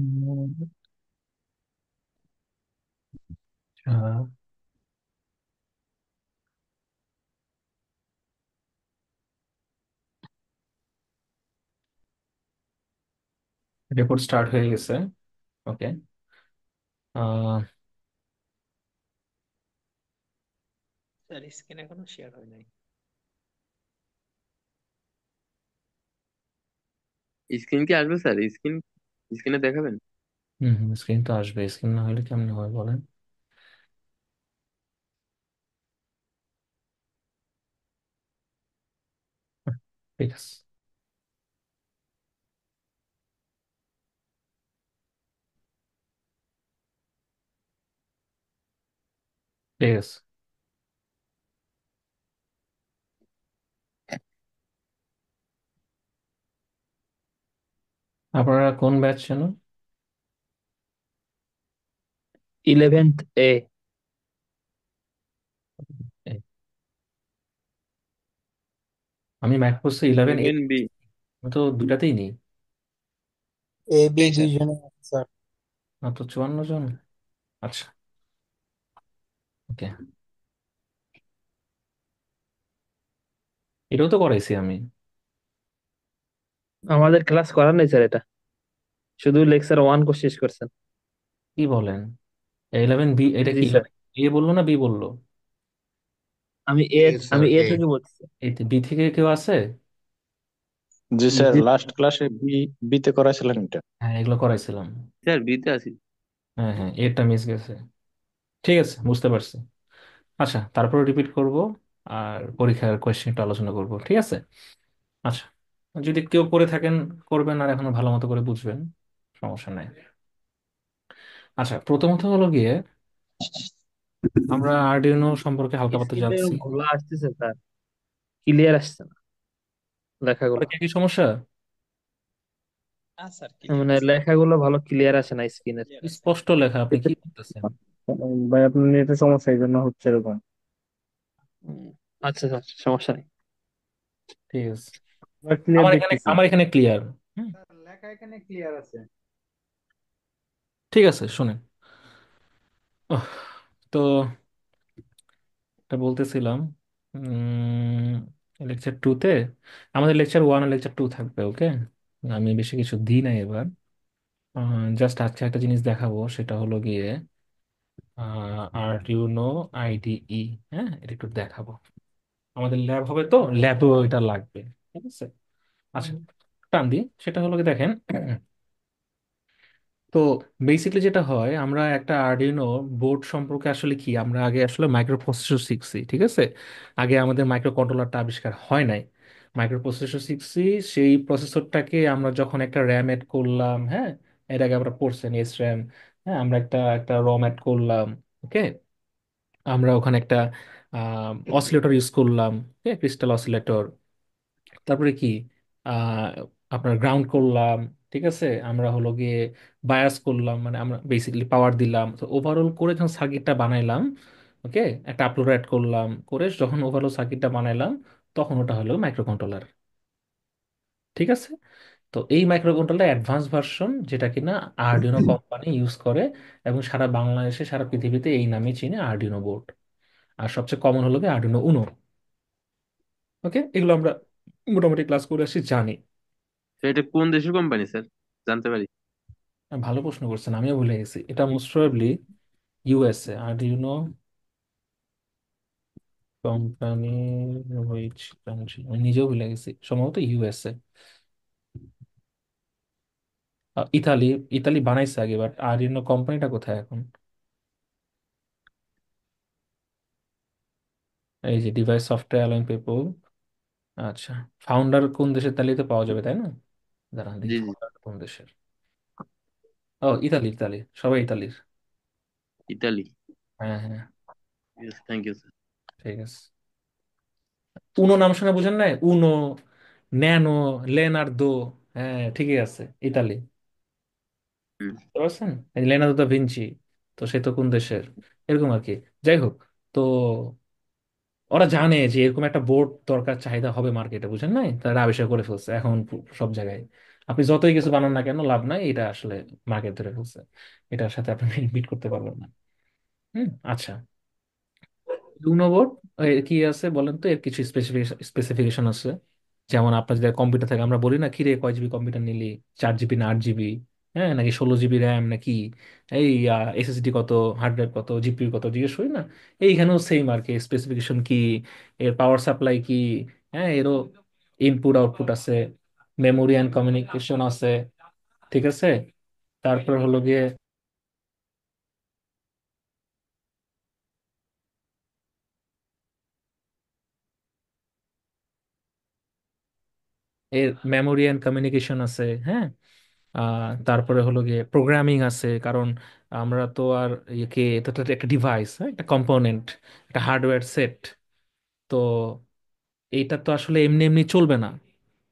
हम्म, हाँ report start হয়ে গেছে ওকে আহ স্যার স্ক্রিন এখনো শেয়ার হয় নাই স্ক্রিন কি আসবে স্যার স্ক্রিন স্ক্রিনে দেখাবেন হুম হুম স্ক্রিন তো আসবে স্ক্রিন না হলে কেমন হয় বলেন ঠিক আছে ঠিক আছে আপনারা কোন ব্যাচ যেন ইলেভেন্থ এ আমি ম্যাক কোর্সে ইলেভেন এ ইলেভেন বি আমি তো দুটাতেই নেই এ বি পেয়েছেন দুইজনে স্যার তো চুয়ান্ন জন আচ্ছা ওকে এটাও তো করাইছি আমি আমাদের ক্লাস করার নেই স্যার এটা শুধু লেকচার ওয়ান কোর্স শেষ করছেন কি বলেন ইলেভেন বি এটা জি কি স্যার এ বললো না বি বললো আমি এ জি স্যার এ এ থেকে বলছি এতে বি থেকে কেউ আছে জি স্যার লাস্ট ক্লাসে বি বিতে করাইছিলেন এটা হ্যাঁ এগুলো করাইছিলাম স্যার বিতে আছি হ্যাঁ হ্যাঁ এটা মিস গেছে ঠিক আছে বুঝতে পারছি আচ্ছা তারপরে রিপিট করব আর পরীক্ষার কোয়েশ্চেন একটু আলোচনা করব ঠিক আছে আচ্ছা যদি কেউ করে থাকেন করবেন আর এখনো ভালো মতো করে বুঝবেন সমস্যা নাই আচ্ছা প্রথমত হলো গিয়ে আমরা আরডিনো সম্পর্কে হালকা পাতলা জানছি ঘোলা আসতেছে ক্লিয়ার আসছে না লেখাগুলো কি সমস্যা মানে লেখাগুলো ভালো ক্লিয়ার আসে না স্ক্রিনের স্পষ্ট লেখা আপনি কি করতেছেন ভাই আপনার নেটের সমস্যা এই জন্য হচ্ছে এরকম আচ্ছা স্যার আচ্ছা, সমস্যা নেই ঠিক আছে ক্লিয়ার আমার এখানে দেখতেছি আমার এখানে ক্লিয়ার হুম স্যার লেখা এখানে ক্লিয়ার আছে ঠিক আছে শুনেন তো এটা বলতেছিলাম লেকচার টুতে আমাদের লেকচার ওয়ান আর লেকচার টু থাকবে ওকে আমি বেশি কিছু দিই নাই এবার জাস্ট আজকে একটা জিনিস দেখাবো সেটা হলো গিয়ে আর নো আইডিই হ্যাঁ এটা একটু দেখাবো আমাদের ল্যাব হবে তো ল্যাবও এটা লাগবে ঠিক আছে আচ্ছা টান দিই সেটা হলো কি দেখেন তো বেসিক্যালি যেটা হয় আমরা একটা আর্ডিনো বোর্ড সম্পর্কে আসলে কি আমরা আগে আসলে মাইক্রোপ্রসেসর শিখছি ঠিক আছে আগে আমাদের মাইক্রো কন্ট্রোলারটা আবিষ্কার হয় নাই মাইক্রোপ্রসেসর শিখছি সেই প্রসেসরটাকে আমরা যখন একটা র্যাম অ্যাড করলাম হ্যাঁ এর আগে আমরা পড়ছেন এস র্যাম হ্যাঁ আমরা একটা একটা রম অ্যাড করলাম ওকে আমরা ওখানে একটা অসিলেটর ইউজ করলাম ক্রিস্টাল অসিলেটর তারপরে কি আহ আপনার গ্রাউন্ড করলাম ঠিক আছে আমরা হলো গিয়ে বায়াস করলাম মানে আমরা বেসিকলি পাওয়ার দিলাম তো ওভারঅল করে যখন সার্কিটটা বানাইলাম ওকে একটা আপলোড অ্যাড করলাম করে যখন ওভারঅল সার্কিটটা বানাইলাম তখন ওটা হলো মাইক্রো কন্ট্রোলার ঠিক আছে তো এই মাইক্রো কন্ট্রোলটা অ্যাডভান্স ভার্সন যেটা কিনা আরডিনো কোম্পানি ইউজ করে এবং সারা বাংলাদেশে সারা পৃথিবীতে এই নামে চিনে আরডিনো বোর্ড আর সবচেয়ে কমন হলো গিয়ে আরডিনো উনো ওকে এগুলো আমরা মোটামুটি ক্লাস করে আসি জানি এটা কোন দেশের কোম্পানি স্যার জানতে পারি ভালো প্রশ্ন করছেন আমিও ভুলে গেছি এটা মোস্ট প্রবাবলি ইউএসএ আর ইউ নো কোম্পানি আমি নিজেও ভুলে গেছি সম্ভবত ইউএসএ ইতালি ইতালি বানাইছে আগে বাট আর ইউ নো কোম্পানিটা কোথায় এখন এই যে ডিভাইস সফটওয়্যার অ্যালোয়িং পিপল আচ্ছা ফাউন্ডার কোন দেশের তালিতে পাওয়া যাবে তাই না দাঁড়ান জি দেখি জি ফাউন্ডার কোন দেশের ও ইতালি ইতালি সবাই ইতালির ইতালি হ্যাঁ হ্যাঁ ইয়েস থ্যাংক ইউ স্যার ঠিক আছে উনো নাম শুনে বুঝেন নাই উনো ন্যানো লেনার্দো হ্যাঁ ঠিকই আছে ইতালি হুম বুঝতে পারছেন এই লেনার্দো দা ভিঞ্চি তো সে তো কোন দেশের এরকম আর কি যাই হোক তো ওরা জানে যে এরকম একটা বোর্ড দরকার চাহিদা হবে মার্কেটে বুঝেন নাই তারা আবিষ্কার করে ফেলছে এখন সব জায়গায় আপনি যতই কিছু বানান না কেন লাভ নাই এটা আসলে মার্কেট ধরে ফেলছে এটার সাথে আপনি বিট করতে পারবেন না হুম আচ্ছা ইউনোবোর্ড কি আছে বলেন তো এর কিছু স্পেসিফিকেশন আছে যেমন আপনার যদি কম্পিউটার থাকে আমরা বলি না কি রে কয় জিবি কম্পিউটার নিলি চার জিবি না আট জিবি হ্যাঁ নাকি ষোলো জিবি র্যাম নাকি এই এসএসডি কত হার্ড ড্রাইভ কত জিপি কত জিজ্ঞেস করি না এইখানেও সেম আর কি স্পেসিফিকেশন কি এর পাওয়ার সাপ্লাই কি হ্যাঁ এরও ইনপুট আউটপুট আছে মেমোরি অ্যান্ড কমিউনিকেশন আছে ঠিক আছে তারপর হলো গিয়ে এর মেমোরি অ্যান্ড কমিউনিকেশন আছে হ্যাঁ তারপরে হলো গিয়ে প্রোগ্রামিং আছে কারণ আমরা তো আর ইয়েকে এটা তো একটা ডিভাইস হ্যাঁ? একটা কম্পোনেন্ট একটা হার্ডওয়্যার সেট তো এইটা তো আসলে এমনি এমনি চলবে না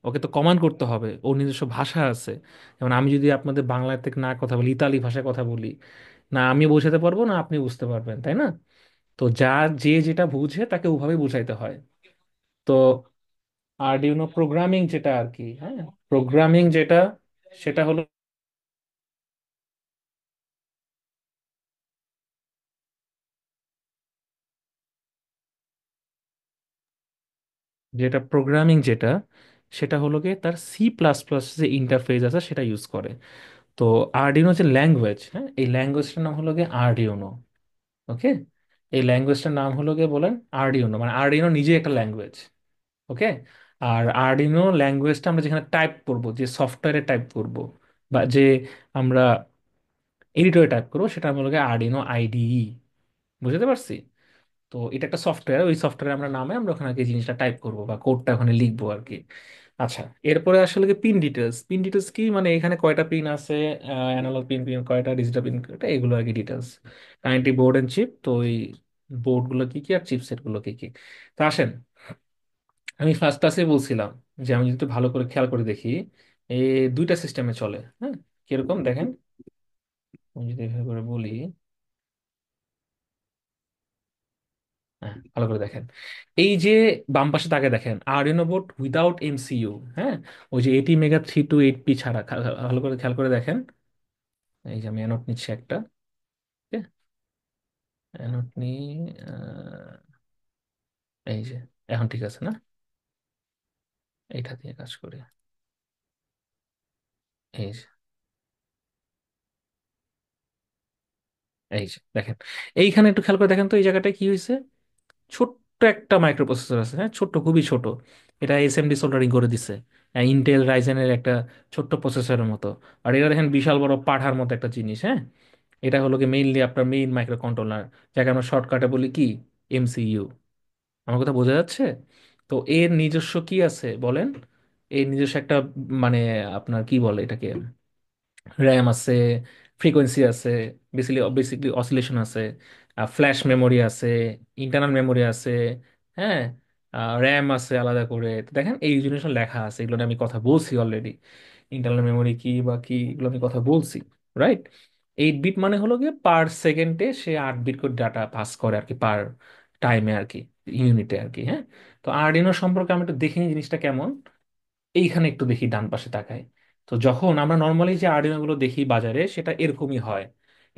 ওকে তো কমান্ড করতে হবে ওর নিজস্ব ভাষা আছে যেমন আমি যদি আপনাদের বাংলা থেকে না কথা বলি ইতালি ভাষায় কথা বলি না আমি বোঝাতে পারবো না আপনি বুঝতে পারবেন তাই না তো যা যে যেটা বুঝে তাকে ওভাবে বুঝাইতে হয় তো আরডিউনো প্রোগ্রামিং যেটা আর কি হ্যাঁ প্রোগ্রামিং যেটা সেটা হলো যেটা প্রোগ্রামিং যেটা সেটা হলো গিয়ে তার সি প্লাস প্লাস যে ইন্টারফেস আছে সেটা ইউজ করে তো আরডিউনো যে ল্যাঙ্গুয়েজ হ্যাঁ এই ল্যাঙ্গুয়েজটার নাম হলো গিয়ে আরডিউনো ওকে এই ল্যাঙ্গুয়েজটার নাম হলো গিয়ে বলেন আরডিউনো মানে আরডিউনো নিজে একটা ল্যাঙ্গুয়েজ ওকে আর আরডিনো ল্যাঙ্গুয়েজটা আমরা যেখানে টাইপ করব যে সফটওয়্যারে টাইপ করব বা যে আমরা এডিটরে টাইপ করব সেটা আমরা লোকে আরডিনো আইডিই বুঝতে পারছি তো এটা একটা সফটওয়্যার ওই সফটওয়্যারে আমরা নামে আমরা ওখানে কি জিনিসটা টাইপ করব বা কোডটা ওখানে লিখবো আর কি আচ্ছা এরপরে আসলে কি পিন ডিটেলস পিন ডিটেলস কি মানে এখানে কয়টা পিন আছে অ্যানালগ পিন পিন কয়টা ডিজিটাল পিন কয়টা এগুলো আর কি details currently board and chip তো ওই বোর্ডগুলো কী কী আর চিপসেটগুলো কী কী তা আসেন আমি ফার্স্ট ক্লাসে বলছিলাম যে আমি যদি একটু ভালো করে খেয়াল করে দেখি এ দুইটা সিস্টেমে চলে হ্যাঁ কিরকম দেখেন আমি যদি এভাবে করে বলি হ্যাঁ ভালো করে দেখেন এই যে বাম পাশে তাকে দেখেন আর বোর্ড উইদাউট এমসিইউ হ্যাঁ ওই যে এটি mega three two eight P ছাড়া ভালো করে খেয়াল করে দেখেন এই যে আমি অ্যানোট নিচ্ছি একটা অ্যানোট নি আহ, এই যে এখন ঠিক আছে না এটা দিয়ে কাজ করি এই যে এই যে দেখেন এইখানে একটু খেয়াল করে দেখেন তো এই জায়গাটা কি হয়েছে ছোট্ট একটা মাইক্রোপ্রসেসর আছে হ্যাঁ ছোট্ট খুবই ছোট এটা এসএমডি সোল্ডারিং করে দিছে ইন্টেল হ্যাঁ, রাইজেনের একটা ছোট্ট প্রসেসরের মতো আর এটা দেখেন বিশাল বড় পাঠার মতো একটা জিনিস হ্যাঁ এটা হলো কি মেইনলি আপনার মেইন মাইক্রো কন্ট্রোলার যাকে আমরা শর্টকাটে বলি কি এমসিইউ আমার কথা বোঝা যাচ্ছে তো এর নিজস্ব কি আছে বলেন এর নিজস্ব একটা মানে আপনার কি বলে এটাকে র্যাম আছে ফ্রিকোয়েন্সি আছে বেসিকলি বেসিকলি অসিলেশন আছে ফ্ল্যাশ মেমোরি আছে ইন্টারনাল মেমোরি আছে হ্যাঁ র্যাম আছে আলাদা করে দেখেন এই জিনিসগুলো লেখা আছে এগুলো আমি কথা বলছি অলরেডি ইন্টারনাল মেমোরি কি বা কি এগুলো আমি কথা বলছি রাইট এইট বিট মানে হলো গিয়ে পার সেকেন্ডে সে আট বিট করে ডাটা পাস করে আর কি পার টাইমে আর কি ইউনিটে আর কি হ্যাঁ তো আরডিনো সম্পর্কে আমি একটু দেখিনি জিনিসটা কেমন এইখানে একটু দেখি ডান পাশে তাকায় তো যখন আমরা নর্মালি যে গুলো দেখি বাজারে সেটা এরকমই হয়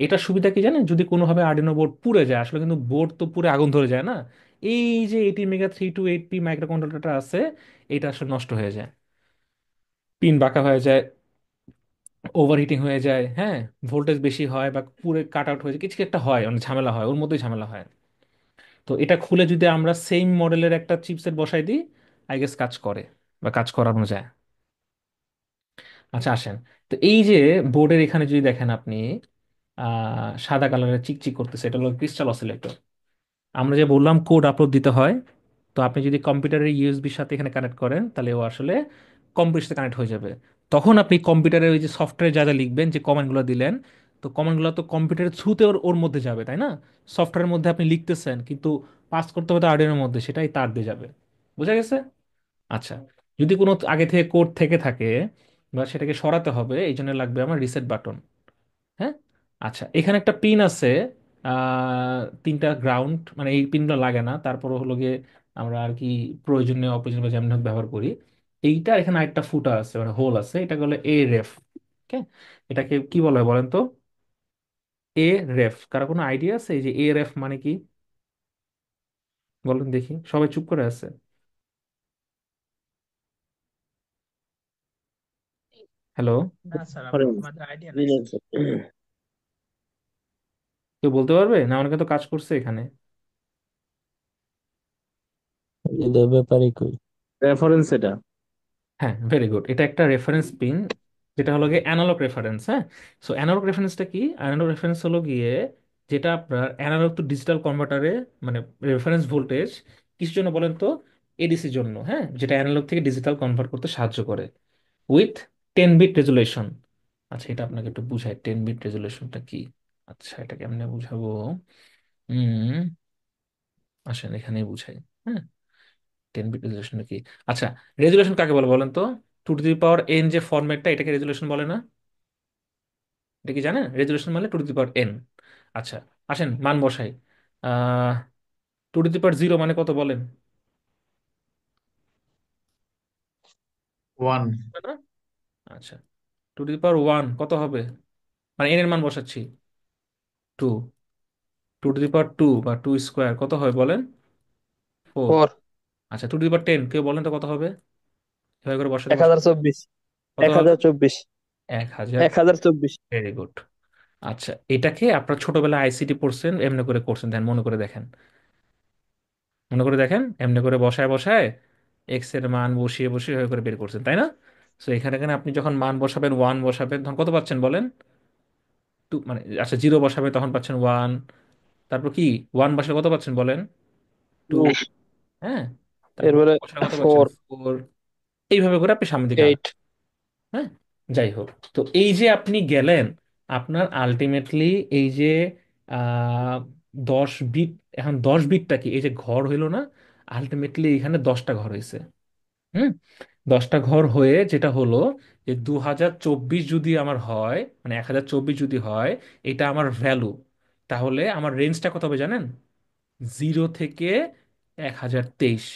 এটা সুবিধা কি জানেন যদি কোনোভাবে আরডিনো বোর্ড পুড়ে যায় আসলে কিন্তু বোর্ড তো পুরে আগুন ধরে যায় না এই যে AT mega three two eight P মাইক্রোকন্ট্রোলারটা আছে এটা আসলে নষ্ট হয়ে যায় পিন বাঁকা হয়ে যায় ওভারহিটিং হয়ে যায় হ্যাঁ ভোল্টেজ বেশি হয় বা পুরে কাট আউট হয়ে যায় কিছু একটা হয় অনেক মানে ঝামেলা হয় ওর মধ্যেই ঝামেলা হয় তো এটা খুলে যদি আমরা সেম মডেলের একটা চিপসেট বসাই দিই আই গেস কাজ করে বা কাজ করানো যায় আচ্ছা আসেন তো এই যে বোর্ডের এখানে যদি দেখেন আপনি আহ, সাদা কালারের চিকচিক করতেছে এটা হলো ক্রিস্টাল অসিলেটর আমরা যে বললাম কোড আপলোড দিতে হয় তো আপনি যদি কম্পিউটারের ইউএসবির সাথে এখানে কানেক্ট করেন তাহলে ও আসলে কম্পিউটার সাথে কানেক্ট হয়ে যাবে তখন আপনি কম্পিউটারের ওই যে সফটওয়্যার যা যা লিখবেন যে কমেন্টগুলো দিলেন তো কমান্ডগুলো তো কম্পিউটারের থ্রুতে ওর ওর মধ্যে যাবে তাই না সফটওয়্যারের মধ্যে আপনি লিখতেছেন কিন্তু পাস করতে হবে তো আর্ডিনোর মধ্যে সেটাই তার দিয়ে যাবে বোঝা গেছে আচ্ছা যদি কোনো আগে থেকে কোড থেকে থাকে বা সেটাকে সরাতে হবে এই জন্য লাগবে আমার রিসেট বাটন হ্যাঁ আচ্ছা এখানে একটা পিন আছে তিনটা গ্রাউন্ড মানে এই পিনগুলো লাগে না তারপর হলো গিয়ে আমরা আর কি প্রয়োজনীয় অপ্রয়োজনীয় বা যেমন হোক ব্যবহার করি এইটা এখানে আরেকটা ফুটা আছে মানে হোল আছে এটা বলে এ রেফ ওকে এটাকে কি বলা হয় বলেন তো এ রেফ কারো কোনো আইডিয়া আছে এই যে এ রেফ মানে কি বলুন দেখি সবাই চুপ করে আছে হ্যালো না স্যার আমাদের আইডিয়া নাই কেউ বলতে পারবে না অনেকে তো কাজ করছে এখানে ব্যাপারে কই রেফারেন্স এটা হ্যাঁ ভেরি গুড এটা একটা রেফারেন্স পিন যেটা হলো গিয়ে অ্যানালগ রেফারেন্স হ্যাঁ সো অ্যানালগ রেফারেন্সটা কি অ্যানালগ রেফারেন্স হলো গিয়ে যেটা আপনার অ্যানালগ টু ডিজিটাল কনভার্টারে মানে রেফারেন্স ভোল্টেজ কিছু জন্য বলেন তো এডিসির জন্য হ্যাঁ যেটা অ্যানালগ থেকে ডিজিটাল কনভার্ট করতে সাহায্য করে উইথ টেন বিট রেজুলেশন আচ্ছা এটা আপনাকে একটু বুঝাই টেন বিট রেজুলেশনটা কি আচ্ছা এটা কেমনে বুঝাবো উম আসেন এখানেই বুঝাই হ্যাঁ টেন বিট রেজুলেশনটা কি আচ্ছা রেজুলেশন কাকে বলে বলেন তো two to the power N যে ফর্মেটটা এটাকে রেজুলেশন বলে না এটা কি জানেন রেজুলেশন মানে two to the power N আচ্ছা আসেন মান বসাই two to the power zero মানে কত বলেন ওয়ান আচ্ছা two to the power one কত হবে মানে এন এর মান বসাচ্ছি two two to the power two বা টু স্কোয়ার কত হবে বলেন ফোর আচ্ছা two to the power ten কেউ বলেন তো কত হবে করে বসাতে এক বসাতে হাজার চব্বিশ কত এক হবে হাজার চব্বিশ এক হাজার এক হাজার চব্বিশ ভেরি গুড আচ্ছা এটাকে আপনার ছোটবেলায় আইসিটি পড়ছেন এমনি করে করছেন দেন মনে করে দেখেন মনে করে দেখেন এমনি করে বসায় বসায় এক্স এর মান বসিয়ে বসিয়ে হয়ে করে বের করছেন তাই না তো এখানে এখানে আপনি যখন মান বসাবেন ওয়ান বসাবেন তখন কত পাচ্ছেন বলেন টু মানে আচ্ছা জিরো বসাবেন তখন পাচ্ছেন ওয়ান তারপর কি ওয়ান বসালে কত পাচ্ছেন বলেন টু টু হ্যাঁ তারপর এরপরে বসালে কত পাচ্ছেন ফোর ফোর এইভাবে করে আপনি সামনের দিকে এইট হ্যাঁ যাই হোক তো এই যে আপনি গেলেন আপনার আলটিমেটলি এই যে আহ দশ বিট এখন দশ বিটটা কি এই যে ঘর হইলো না আলটিমেটলি এখানে দশটা ঘর হয়েছে হুম দশটা ঘর হয়ে যেটা হলো যে দু হাজার চব্বিশ যদি আমার হয় মানে এক হাজার চব্বিশ যদি হয় এটা আমার ভ্যালু তাহলে আমার রেঞ্জটা কত হবে জানেন জিরো থেকে এক হাজার তেইশ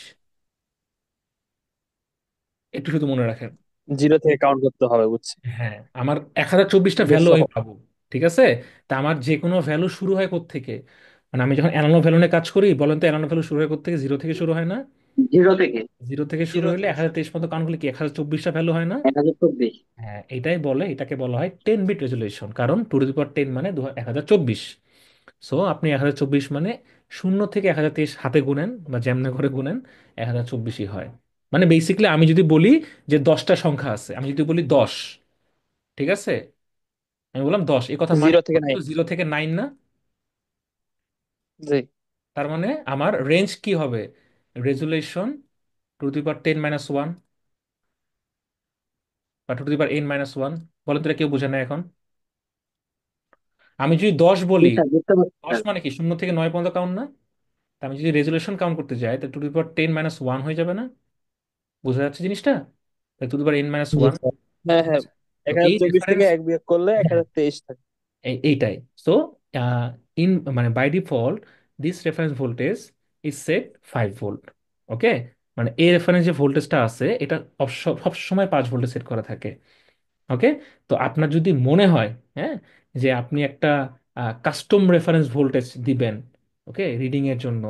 একটু শুধু মনে রাখেন জিরো থেকে কাউন্ট করতে হবে বুঝছি হ্যাঁ আমার এক হাজার চব্বিশটা ভ্যালু আমি পাবো ঠিক আছে তা আমার যে কোনো ভ্যালু শুরু হয় কোত্থেকে মানে আমি যখন অ্যানালগ ভ্যালু নিয়ে কাজ করি বলেন তো অ্যানালগ ভ্যালু শুরু হয় কোত্থেকে জিরো থেকে শুরু হয় না জিরো থেকে জিরো থেকে শুরু জিরো হলে থেকে এক হাজার তেইশ পর্যন্ত কাউন্ট করলে কি এক হাজার চব্বিশটা ভ্যালু হয় না এক হাজার চব্বিশ হ্যাঁ এটাই বলে এটাকে বলা হয় টেন বিট রেজলিউশন কারণ two to the power ten মানে এক হাজার চব্বিশ সো আপনি এক হাজার চব্বিশ মানে শূন্য থেকে এক হাজার তেইশ হাতে গুনেন বা যেমনে করে গুনেন এক হাজার চব্বিশই হয় মানে বেসিক্যালি আমি যদি বলি যে দশটা সংখ্যা আছে আমি যদি বলি দশ ঠিক আছে আমি বললাম দশ এ কথা জিরো থেকে নাইন জিরো থেকে নাইন না জি তার মানে আমার রেঞ্জ কি হবে resolution two the power ten minus one বা two the power N minus one বলেন তো কেউ বোঝে না এখন আমি যদি দশ বলি দশ মানে কি শূন্য থেকে নয় পর্যন্ত কাউন্ট না আমি যদি রেজুলেশন কাউন্ট করতে যাই তাহলে two the power ten minus one হয়ে যাবে না বুঝা যাচ্ছে জিনিসটা তাহলে two the power N minus one sir হ্যাঁ হ্যাঁ এক হাজার চব্বিশ থেকে ডিফারেন্স এক বিয়োগ করলে হ্যাঁ। এক হাজার তেইশ থাকে এইটাই সো ইন মানে by default this reference voltage is set five volt okay মানে এই রেফারেন্স যে ভোল্টেজটা আছে এটা সব সময় পাঁচ ভোল্টে সেট করা থাকে ওকে তো আপনার যদি মনে হয় হ্যাঁ যে আপনি একটা কাস্টম রেফারেন্স ভোল্টেজ দিবেন ওকে রিডিং এর জন্য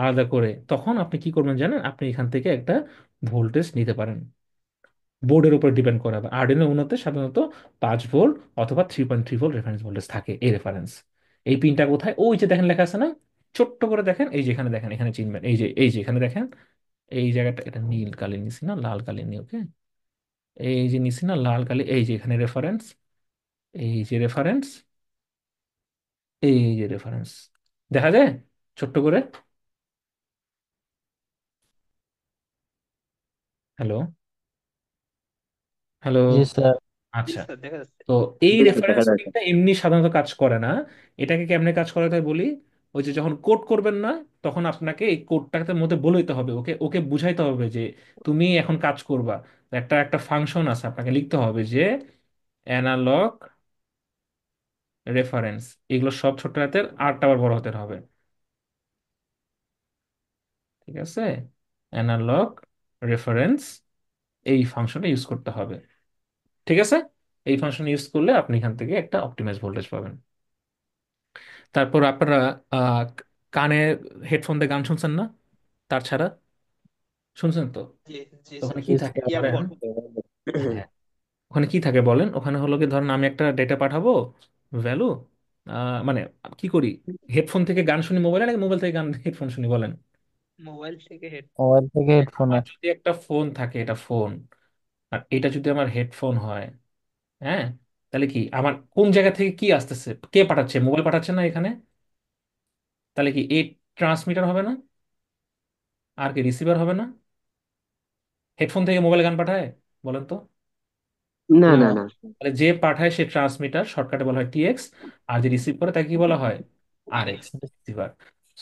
আলাদা করে তখন আপনি কি করবেন জানেন আপনি এখান থেকে একটা ভোল্টেজ নিতে পারেন বোর্ডের উপর ডিপেন্ড করে হবে আরডিনো উনোতে সাধারণত পাঁচ ভোল্ট অথবা three point three volt reference voltage থাকে এই রেফারেন্স এই পিনটা কোথায় ওই যে দেখেন লেখা আছে না ছোট্ট করে দেখেন এই যেখানে দেখেন এখানে চিনবেন এই যে এই যে এখানে দেখেন এই জায়গাটা এটা নীল কালি নিছি না লাল কালি নি ওকে এই যে নিছি না লাল কালি এই যে এখানে রেফারেন্স এই যে রেফারেন্স এই যে রেফারেন্স দেখা যায় ছোট্ট করে হ্যালো হ্যালো জি স্যার জি আচ্ছা স্যার দেখা যাচ্ছে তো এই দেখা রেফারেন্স যাচ্ছে এমনি সাধারণত কাজ করে না এটাকে কেমনে কাজ করে তাই বলি ওই যে যখন কোড করবেন না তখন আপনাকে এই কোডটার মধ্যে বলে দিতে হবে ওকে ওকে বুঝাইতে হবে যে তুমি এখন কাজ করবা একটা একটা ফাংশন আছে আপনাকে লিখতে হবে যে অ্যানালগ রেফারেন্স এগুলো সব ছোট হাতের আটটা আবার বড় হাতের হবে ঠিক আছে অ্যানালগ রেফারেন্স এই ফাংশনে ইউজ করতে হবে ঠিক আছে এই ফাংশন ইউজ করলে আপনি এখান থেকে একটা অপটিমাইজ ভোল্টেজ পাবেন তারপর আপনারা কানে হেডফোন দিয়ে গান শুনছেন না তার ছাড়া শুনছেন তো ওখানে কি থাকে বলেন হ্যাঁ ওখানে কি থাকে বলেন ওখানে হলো কি ধরেন আমি একটা ডেটা পাঠাবো ভ্যালু মানে কি করি হেডফোন থেকে গান শুনি মোবাইলে নাকি মোবাইল থেকে গান হেডফোন শুনি বলেন মোবাইল থেকে হেডফোন মোবাইল থেকে হেডফোন মানে আমার যদি একটা ফোন থাকে এটা ফোন আর এটা যদি আমার হেডফোন হয় হ্যাঁ তাহলে কি আমার কোন জায়গা থেকে কি আসতেছে কে পাঠাচ্ছে মোবাইল পাঠাচ্ছে না এখানে তাহলে কি এই ট্রান্সমিটার হবে না আর কি রিসিভার হবে না হেডফোন থেকে মোবাইল গান পাঠায় বলেন তো না না না তাহলে যে পাঠায় সে ট্রান্সমিটার শর্টকাটে বলা হয় টিএক্স আর যে রিসিভ করে তাকে কি বলা হয় আর এক্স রিসিভার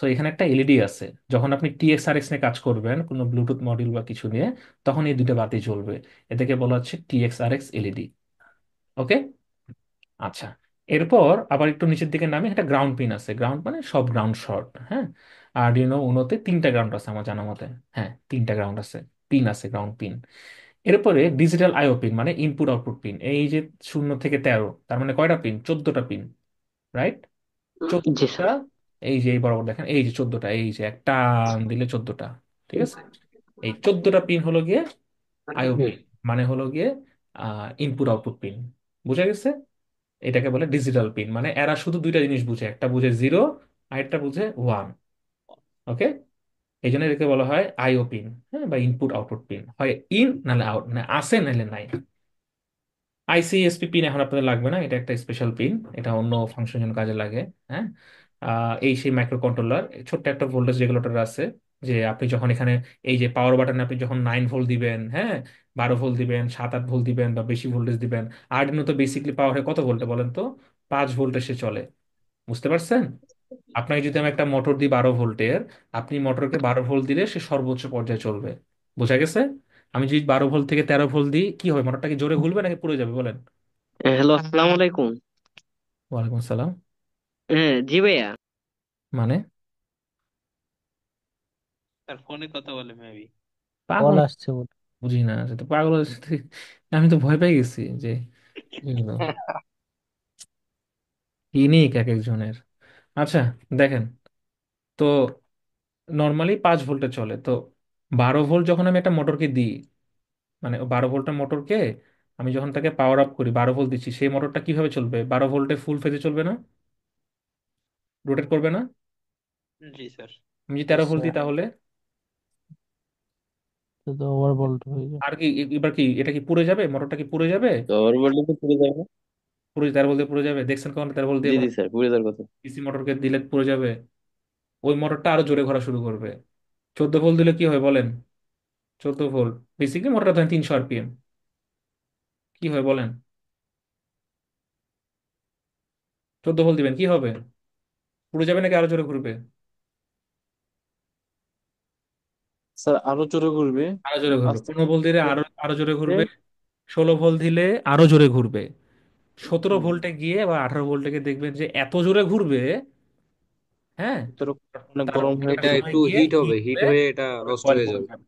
সো এখানে একটা এলইডি e আছে যখন আপনি টিএক্স এক্স নিয়ে কাজ করবেন কোনো ব্লুটুথ মডিউল বা কিছু নিয়ে তখন এই দুইটা বাতি জ্বলবে এটাকে বলা হচ্ছে TX RX LED okay আচ্ছা এরপর আবার একটু নিচের দিকে নামে একটা গ্রাউন্ড পিন আছে গ্রাউন্ড মানে সব গ্রাউন্ড শর্ট হ্যাঁ আর ইউনো উনোতে তিনটা গ্রাউন্ড আছে আমার জানা মতে হ্যাঁ তিনটা গ্রাউন্ড আছে পিন আছে গ্রাউন্ড পিন এরপরে ডিজিটাল আইও পিন মানে ইনপুট আউটপুট পিন এই যে শূন্য থেকে তেরো তার মানে কয়টা পিন চোদ্দটা পিন রাইট চোদ্দটা এই যে এই বরাবর দেখেন এই যে চোদ্দটা এই যে একটা দিলে চোদ্দটা ঠিক আছে এই চোদ্দটা পিন হলো গিয়ে আইও পিন মানে হলো গিয়ে ইনপুট আউটপুট পিন বুঝা গেছে এটাকে বলে ডিজিটাল পিন মানে এরা শুধু দুইটা জিনিস বুঝে একটা বুঝে জিরো আর একটা বুঝে ওয়ান ওকে এই জন্য এটাকে বলা হয় আইও পিন হ্যাঁ বা ইনপুট আউটপুট পিন হয় ইন নাহলে আউট না আসে নাহলে নাই আইসিএসপি পিন এখন আপনাদের লাগবে না এটা একটা স্পেশাল পিন এটা অন্য ফাংশন কাজে লাগে হ্যাঁ এই সেই মাইক্রো কন্ট্রোলার ছোট্ট একটা ভোল্টেজ রেগুলেটর আছে যে আপনি যখন এখানে এই যে পাওয়ার বাটনে আপনি যখন নাইন ভোল্ট দিবেন হ্যাঁ বারো ভোল্ট দিবেন সাত আট ভোল্ট দিবেন বা বেশি ভোল্টেজ দিবেন আরডিনো তো বেসিকলি পাওয়ার কত ভোল্টে বলেন তো পাঁচ ভোল্টে সে চলে বুঝতে পারছেন আপনাকে যদি আমি একটা মোটর দিই বারো ভোল্টের আপনি মোটরকে বারো ভোল্ট দিলে সে সর্বোচ্চ পর্যায়ে চলবে বোঝা গেছে আমি যদি বারো ভোল্ট থেকে তেরো ভোল্ট দিই কি হবে মোটরটাকে জোরে ঘুরবে নাকি পুড়ে যাবে বলেন হ্যালো আসসালামু আলাইকুম ওয়ালাইকুম আসসালাম হ্যাঁ জি ভাইয়া মানে তার ফোনে কথা বলে মেবি কল পাগল আসছে বুঝি না সে তো পাগল আমি তো ভয় পেয়ে গেছি যে ইউনিক এক একজনের আচ্ছা দেখেন তো নর্মালি পাঁচ ভোল্টে চলে তো বারো ভোল্ট যখন আমি একটা মোটরকে দিই মানে বারো ভোল্টের মোটরকে আমি যখন তাকে পাওয়ার আপ করি বারো ভোল্ট দিচ্ছি সেই মোটরটা কিভাবে চলবে বারো ভোল্টে ফুল ফেজে চলবে না রোটেট করবে না জি স্যার আমি যদি তেরো ভোল্ট দিই তাহলে তো হয়ে যায় আর কি এবার কি এটা কি পুড়ে যাবে মোটরটা কি পুড়ে যাবে তো পুড়ে যাবে পুরো তেরো ভোল্ট দিয়ে পুড়ে যাবে দেখছেন কখন তেরো ভোল্ট দিয়ে জি স্যার যাওয়ার কথা ডিসি মোটরকে দিলে পুড়ে যাবে ওই মোটরটা আরো জোরে ঘোরা শুরু করবে চোদ্দ ভোল্ট দিলে কি হয় বলেন চোদ্দ ভোল্ট বেসিকলি মোটরটা ধরেন তিনশো আরপিএম কি হয় বলেন চোদ্দ ভোল্ট দিবেন কি হবে পুরো যাবে নাকি আরো জোরে ঘুরবে স্যার আরো জোরে ঘুরবে আরো জোরে ঘুরবে আস্তে পনেরো ভোল্ট দিলে আরো আরো জোরে ঘুরবে ষোলো ভোল্ট দিলে আরো জোরে ঘুরবে সতেরো ভোল্টে গিয়ে বা আঠারো ভোল্টে গিয়ে দেখবেন যে এত জোরে ঘুরবে হ্যাঁ মানে গরম তারপরে হয়ে এটা পড়বে একটু গিয়ে হিট হবে হিট হিট হয়ে এটা তারপরে নষ্ট কয়েল হয়ে পড়ে যাবে যাবে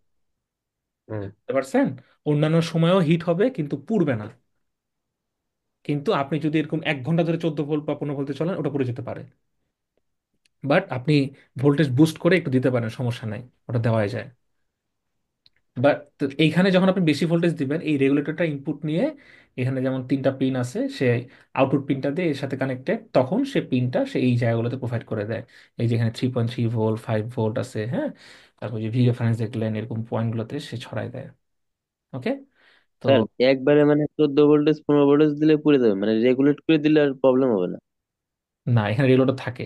হ্যাঁ বুঝতে পারছেন অন্যান্য সময়ও হিট হবে কিন্তু পুড়বে না কিন্তু আপনি যদি এরকম এক ঘন্টা ধরে চোদ্দ ভোল্ট বা পনেরো ভোল্টে চলেন ওটা পুড়ে যেতে পারে বাট আপনি ভোল্টেজ বুস্ট করে একটু দিতে পারেন সমস্যা নাই ওটা দেওয়াই যায় বাট এইখানে যখন আপনি বেশি ভোল্টেজ দিবেন এই রেগুলেটরটা ইনপুট নিয়ে এখানে যেমন তিনটা পিন আছে সে আউটপুট পিনটা দিয়ে এর সাথে কানেক্টেড তখন সে পিনটা সে এই জায়গাগুলোতে প্রোভাইড করে দেয় এই যেখানে three point three volt five volt আছে হ্যাঁ তারপর যে ভি রেফারেন্স দেখলেন এরকম পয়েন্টগুলোতে সে ছড়াই দেয় ওকে তো স্যার একবারে মানে চোদ্দ ভোল্টেজ পনেরো ভোল্টেজ দিলে পুড়ে যাবে মানে রেগুলেট করে দিলে আর প্রবলেম হবে না না এখানে রেগুলেটর থাকে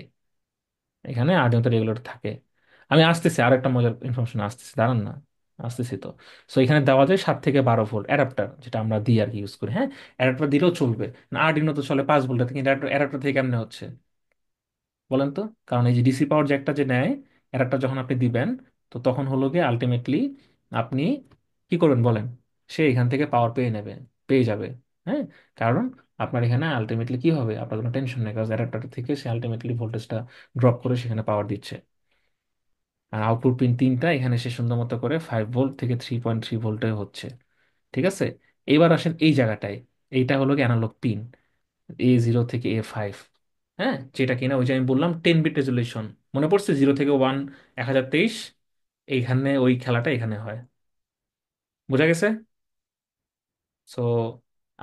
এখানে আট মতো রেগুলেটর থাকে আমি আসতেছি আর একটা মজার ইনফরমেশন আসতেছি দাঁড়ান না আসতেছি তো সো এখানে দেওয়া যায় সাত থেকে বারো ভোল্ট অ্যাডাপ্টার যেটা আমরা দিই আর কি ইউজ করি হ্যাঁ অ্যাডাপ্টার দিলেও চলবে না আট তো চলে পাঁচ ভোল্টটা কিন্তু অ্যাডাপ্টার থেকে কেমনে হচ্ছে বলেন তো কারণ এই যে ডিসি পাওয়ার যে একটা যে নেয় অ্যাডাপ্টার যখন আপনি দিবেন তো তখন হলো গিয়ে আলটিমেটলি আপনি কি করবেন বলেন সে এখান থেকে পাওয়ার পেয়ে নেবে পেয়ে যাবে হ্যাঁ কারণ আপনার এখানে আলটিমেটলি কি হবে আপনার কোনো টেনশন নেই কারণ অ্যাডাপ্টার থেকে সে আলটিমেটলি ভোল্টেজটা ড্রপ করে সেখানে পাওয়ার দিচ্ছে আর আউটপুট পিন তিনটা এখানে সে সুন্দর মতো করে ফাইভ ভোল্ট থেকে থ্রি পয়েন্ট থ্রি ভোল্টে হচ্ছে ঠিক আছে এবার আসেন এই জায়গাটায় এইটা হলো কি অ্যানালগ পিন এ জিরো থেকে এ ফাইভ হ্যাঁ যেটা কিনা ওই যে আমি বললাম টেন বিট রেজুলেশন মনে পড়ছে জিরো থেকে ওয়ান এক হাজার তেইশ এইখানে ওই খেলাটা এখানে হয় বোঝা গেছে সো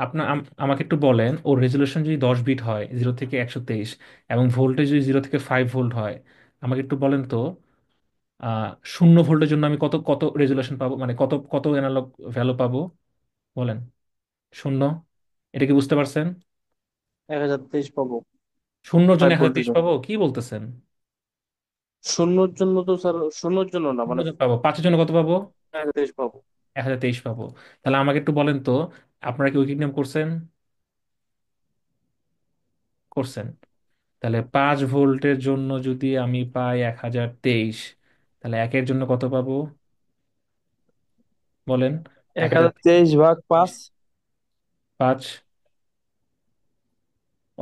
আপনার আমাকে একটু বলেন ওর রেজলিউশন যদি দশ বিট হয় জিরো থেকে একশো তেইশ এবং ভোল্টেজ যদি জিরো থেকে ফাইভ ভোল্ট হয় আমাকে একটু বলেন তো আহ শূন্য ভোল্টের জন্য আমি কত কত রেজুলেশন পাবো মানে কত কত অ্যানালগ ভ্যালু পাবো বলেন শূন্য এটা কি বুঝতে পারছেন এক হাজার তেইশ পাবো শূন্যর জন্য এক হাজার তেইশ পাবো কি বলতেছেন শূন্যর জন্য তো স্যার শূন্যর জন্য না মানে পাবো পাঁচের জন্য কত পাবো এক হাজার তেইশ পাবো এক হাজার তেইশ পাবো তাহলে আমাকে একটু বলেন তো আপনারা কি উইকিং নিয়ম করছেন করছেন তাহলে পাঁচ ভোল্টের জন্য যদি আমি পাই এক হাজার তেইশ তাহলে একের জন্য কত পাবো বলেন এক এক হাজার হাজার তেইশ ভাগ পাঁচ পাঁচ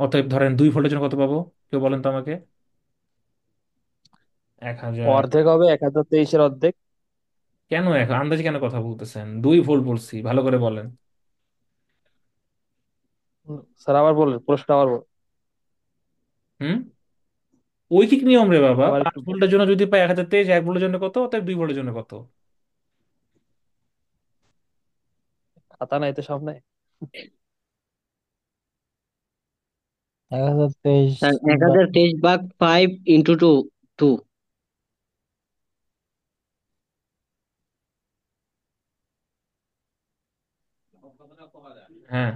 অতএব ধরেন দুই ভোল্টের জন্য কত পাবো কেউ বলেন তো আমাকে এক হাজার অর্ধেক হবে এক হাজার তেইশের অর্ধেক কেন এখন আন্দাজে কেন কথা বলতেছেন দুই ভুল বলছি ভালো করে বলেন স্যার আবার বলেন প্রশ্ন আবার বলেন হুম ঐকিক নিয়ম রে বাবা আবার পাঁচ একটু ভোল্টের জন্য যদি পাই এক হাজার তেইশ এক ভোল্টের জন্য কত অতএব দুই ভোল্টের জন্য কত খাতা নাই তো সামনে এক হাজার তেইশ এক হাজার তেইশ ভাগ ফাইভ ইন্টু টু টু হ্যাঁ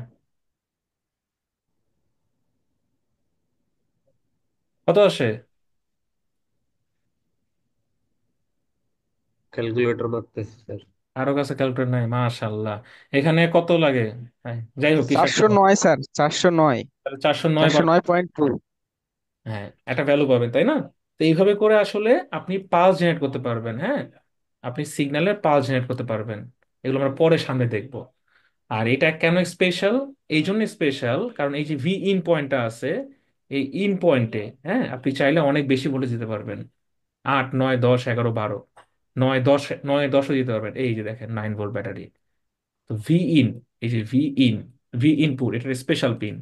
কত আসে ক্যালকুলেটর মারতেছি স্যার আরো কাছে ক্যালকুলেটর নাই মাশাআল্লাহ এখানে কত লাগে হ্যাঁ, যাই হোক কিছু চারশো একটা নয় স্যার চারশো নয় চারশো নয় চারশো নয় পয়েন্ট টু হ্যাঁ একটা ভ্যালু পাবেন তাই না তো এইভাবে করে আসলে আপনি পালস জেনারেট করতে পারবেন হ্যাঁ আপনি সিগন্যালের পালস জেনারেট করতে পারবেন এগুলো আমরা পরে সামনে দেখবো আর এটা কেন স্পেশাল এই জন্য স্পেশাল কারণ এই যে ভি ইন পয়েন্টটা আছে এই ইন পয়েন্টে হ্যাঁ আপনি চাইলে অনেক বেশি বলে দিতে পারবেন আট নয় দশ এগারো বারো নয় দশ নয় দশও দিতে পারবেন এই যে দেখেন নাইন ভোল্ট ব্যাটারি তো ভি ইন এই যে ভি ইন ভি ইনপুট এটা স্পেশাল পিন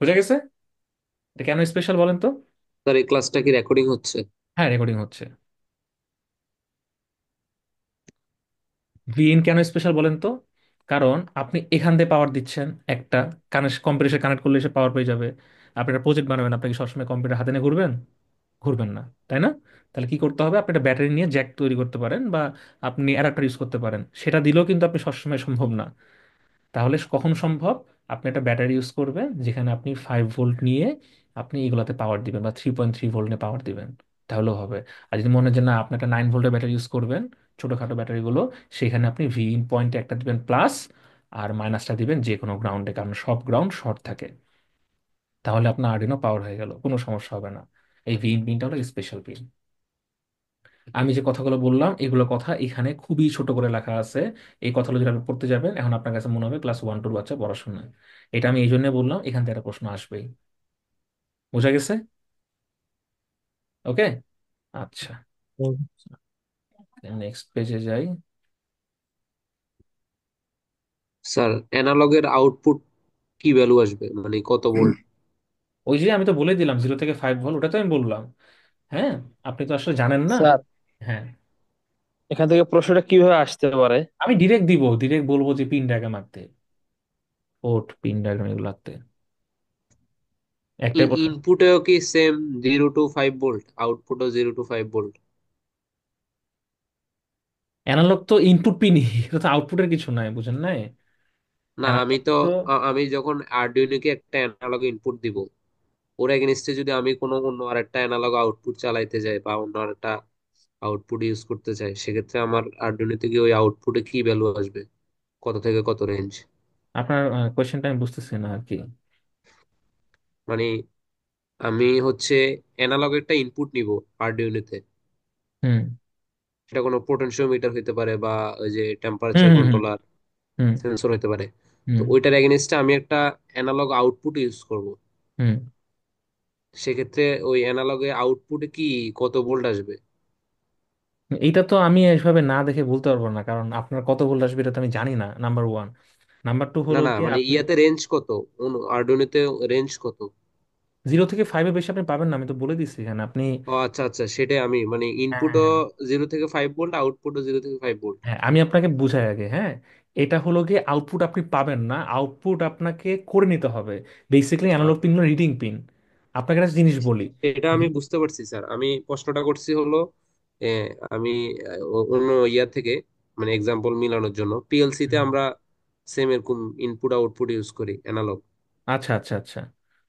বুঝা গেছে এটা কেন স্পেশাল বলেন তো স্যার এই ক্লাসটা কি রেকর্ডিং হচ্ছে হ্যাঁ রেকর্ডিং হচ্ছে ভিএন কেন স্পেশাল বলেন তো কারণ আপনি এখান থেকে পাওয়ার দিচ্ছেন একটা কানেক্ট কম্পিউটার কানেক্ট করলে সে পাওয়ার পেয়ে যাবে আপনি একটা প্রজেক্ট বানাবেন আপনি কি সবসময় কম্পিউটার হাতে নিয়ে ঘুরবেন ঘুরবেন না তাই না তাহলে কি করতে হবে আপনি একটা ব্যাটারি নিয়ে জ্যাক তৈরি করতে পারেন বা আপনি অ্যাডাপ্টার ইউজ করতে পারেন সেটা দিলেও কিন্তু আপনি সবসময় সম্ভব না তাহলে কখন সম্ভব আপনি একটা ব্যাটারি ইউজ করবেন যেখানে আপনি ফাইভ ভোল্ট নিয়ে আপনি এগুলাতে পাওয়ার দিবেন বা থ্রি পয়েন্ট থ্রি ভোল্ট নিয়ে পাওয়ার দিবেন তাহলেও হবে আর যদি মনে হয় যে না আপনি একটা নাইন ভোল্টের ব্যাটারি ইউজ করবেন ছোটোখাটো ব্যাটারিগুলো সেখানে আপনি ভি ইন পয়েন্টে একটা দেবেন প্লাস আর মাইনাসটা দিবেন যে কোনো গ্রাউন্ডে কারণ সব গ্রাউন্ড শর্ট থাকে তাহলে আপনার আর্ডিনো পাওয়ার হয়ে গেল কোনো সমস্যা হবে না এই ভি ইন পিনটা হলো স্পেশাল পিন আমি যে কথাগুলো বললাম এগুলো কথা এখানে খুবই ছোট করে লেখা আছে এই কথাগুলো যদি আপনি পড়তে যাবেন এখন আপনার কাছে মনে হবে ক্লাস ওয়ান টুর বাচ্চা পড়াশোনা এটা আমি এই জন্য বললাম এখান থেকে একটা প্রশ্ন আসবেই বোঝা গেছে ওকে আচ্ছা নেক্সট পেজে যাই স্যার অ্যানালগের আউটপুট কি ভ্যালু আসবে মানে কত ভোল্ট ওই যে আমি তো বলে দিলাম জিরো থেকে ফাইভ ভোল্ট ওটা তো আমি বললাম হ্যাঁ আপনি তো আসলে জানেন না স্যার হ্যাঁ এখান থেকে প্রশ্নটা কিভাবে আসতে পারে আমি ডিরেক্ট দিব ডিরেক্ট বলবো যে পিন ডায়াগ্রাম আঁকতে পোর্ট পিন ডায়াগ্রাম এগুলো আঁকতে একটাই ইনপুটেও কি same zero to five volt আউটপুটও zero to five volt analogue তো ইনপুট পিনই এটা তো আউটপুটের কিছু নাই বুঝেন নাই না আমি অ্যানালগ তো তো আমি যখন আরডুইনোকে একটা অ্যানালগ ইনপুট দিব ওর এগেনস্টে যদি আমি কোনো অন্য আরেকটা অ্যানালগ আউটপুট চালাইতে যাই বা অন্য আরেকটা আউটপুট ইউজ করতে চাই সেক্ষেত্রে আমার আরডুইনোতে থেকে ওই আউটপুটে কি ভ্যালু আসবে কত থেকে কত রেঞ্জ আপনার কোয়েশ্চেনটা আমি বুঝতেছি না আর কি মানে আমি হচ্ছে অ্যানালগ একটা ইনপুট নিব আরডুইনোতে হুম সেটা কোনো পোটেনশিওমিটার হইতে পারে বা ওই যে temperature hmm, hmm, controller hmm, sensor হইতে পারে তো হুম, ওইটার এগেনস্টে আমি একটা অ্যানালগ আউটপুট ইউজ করব হুম। সেক্ষেত্রে ওই অ্যানালগে আউটপুটে কি কত ভোল্ট আসবে এইটা তো আমি এইভাবে না দেখে বলতে পারবো না কারণ আপনার কত ভোল্ট আসবে এটা তো আমি জানি না নাম্বার ওয়ান নাম্বার টু না হলো না কি মানে আপনি ইয়াতে রেঞ্জ কত আর্ডুনিতে রেঞ্জ কত জিরো থেকে ফাইভের বেশি আপনি পাবেন না আমি তো বলে দিচ্ছি এখানে আপনি ও আচ্ছা আচ্ছা সেটাই আমি মানে ইনপুটও হ্যাঁ, জিরো হ্যাঁ। থেকে ফাইভ ভোল্ট আউটপুটও জিরো থেকে ফাইভ ভোল্ট হ্যাঁ আমি আপনাকে বুঝাই আগে হ্যাঁ এটা হলো গিয়ে আউটপুট আপনি পাবেন না আউটপুট আপনাকে করে নিতে হবে বেসিক্যালি অ্যানালগ পিন হলো রিডিং পিন আপনাকে একটা জিনিস আচ্ছা। বলি এটা আমি বুঝতে পারছি স্যার আমি প্রশ্নটা করছি হলো আমি অন্য ইয়ার থেকে মানে এক্সাম্পল মিলানোর জন্য পিএলসি তে আমরা সেম এরকম ইনপুট আউটপুট ইউজ করি অ্যানালগ আচ্ছা আচ্ছা আচ্ছা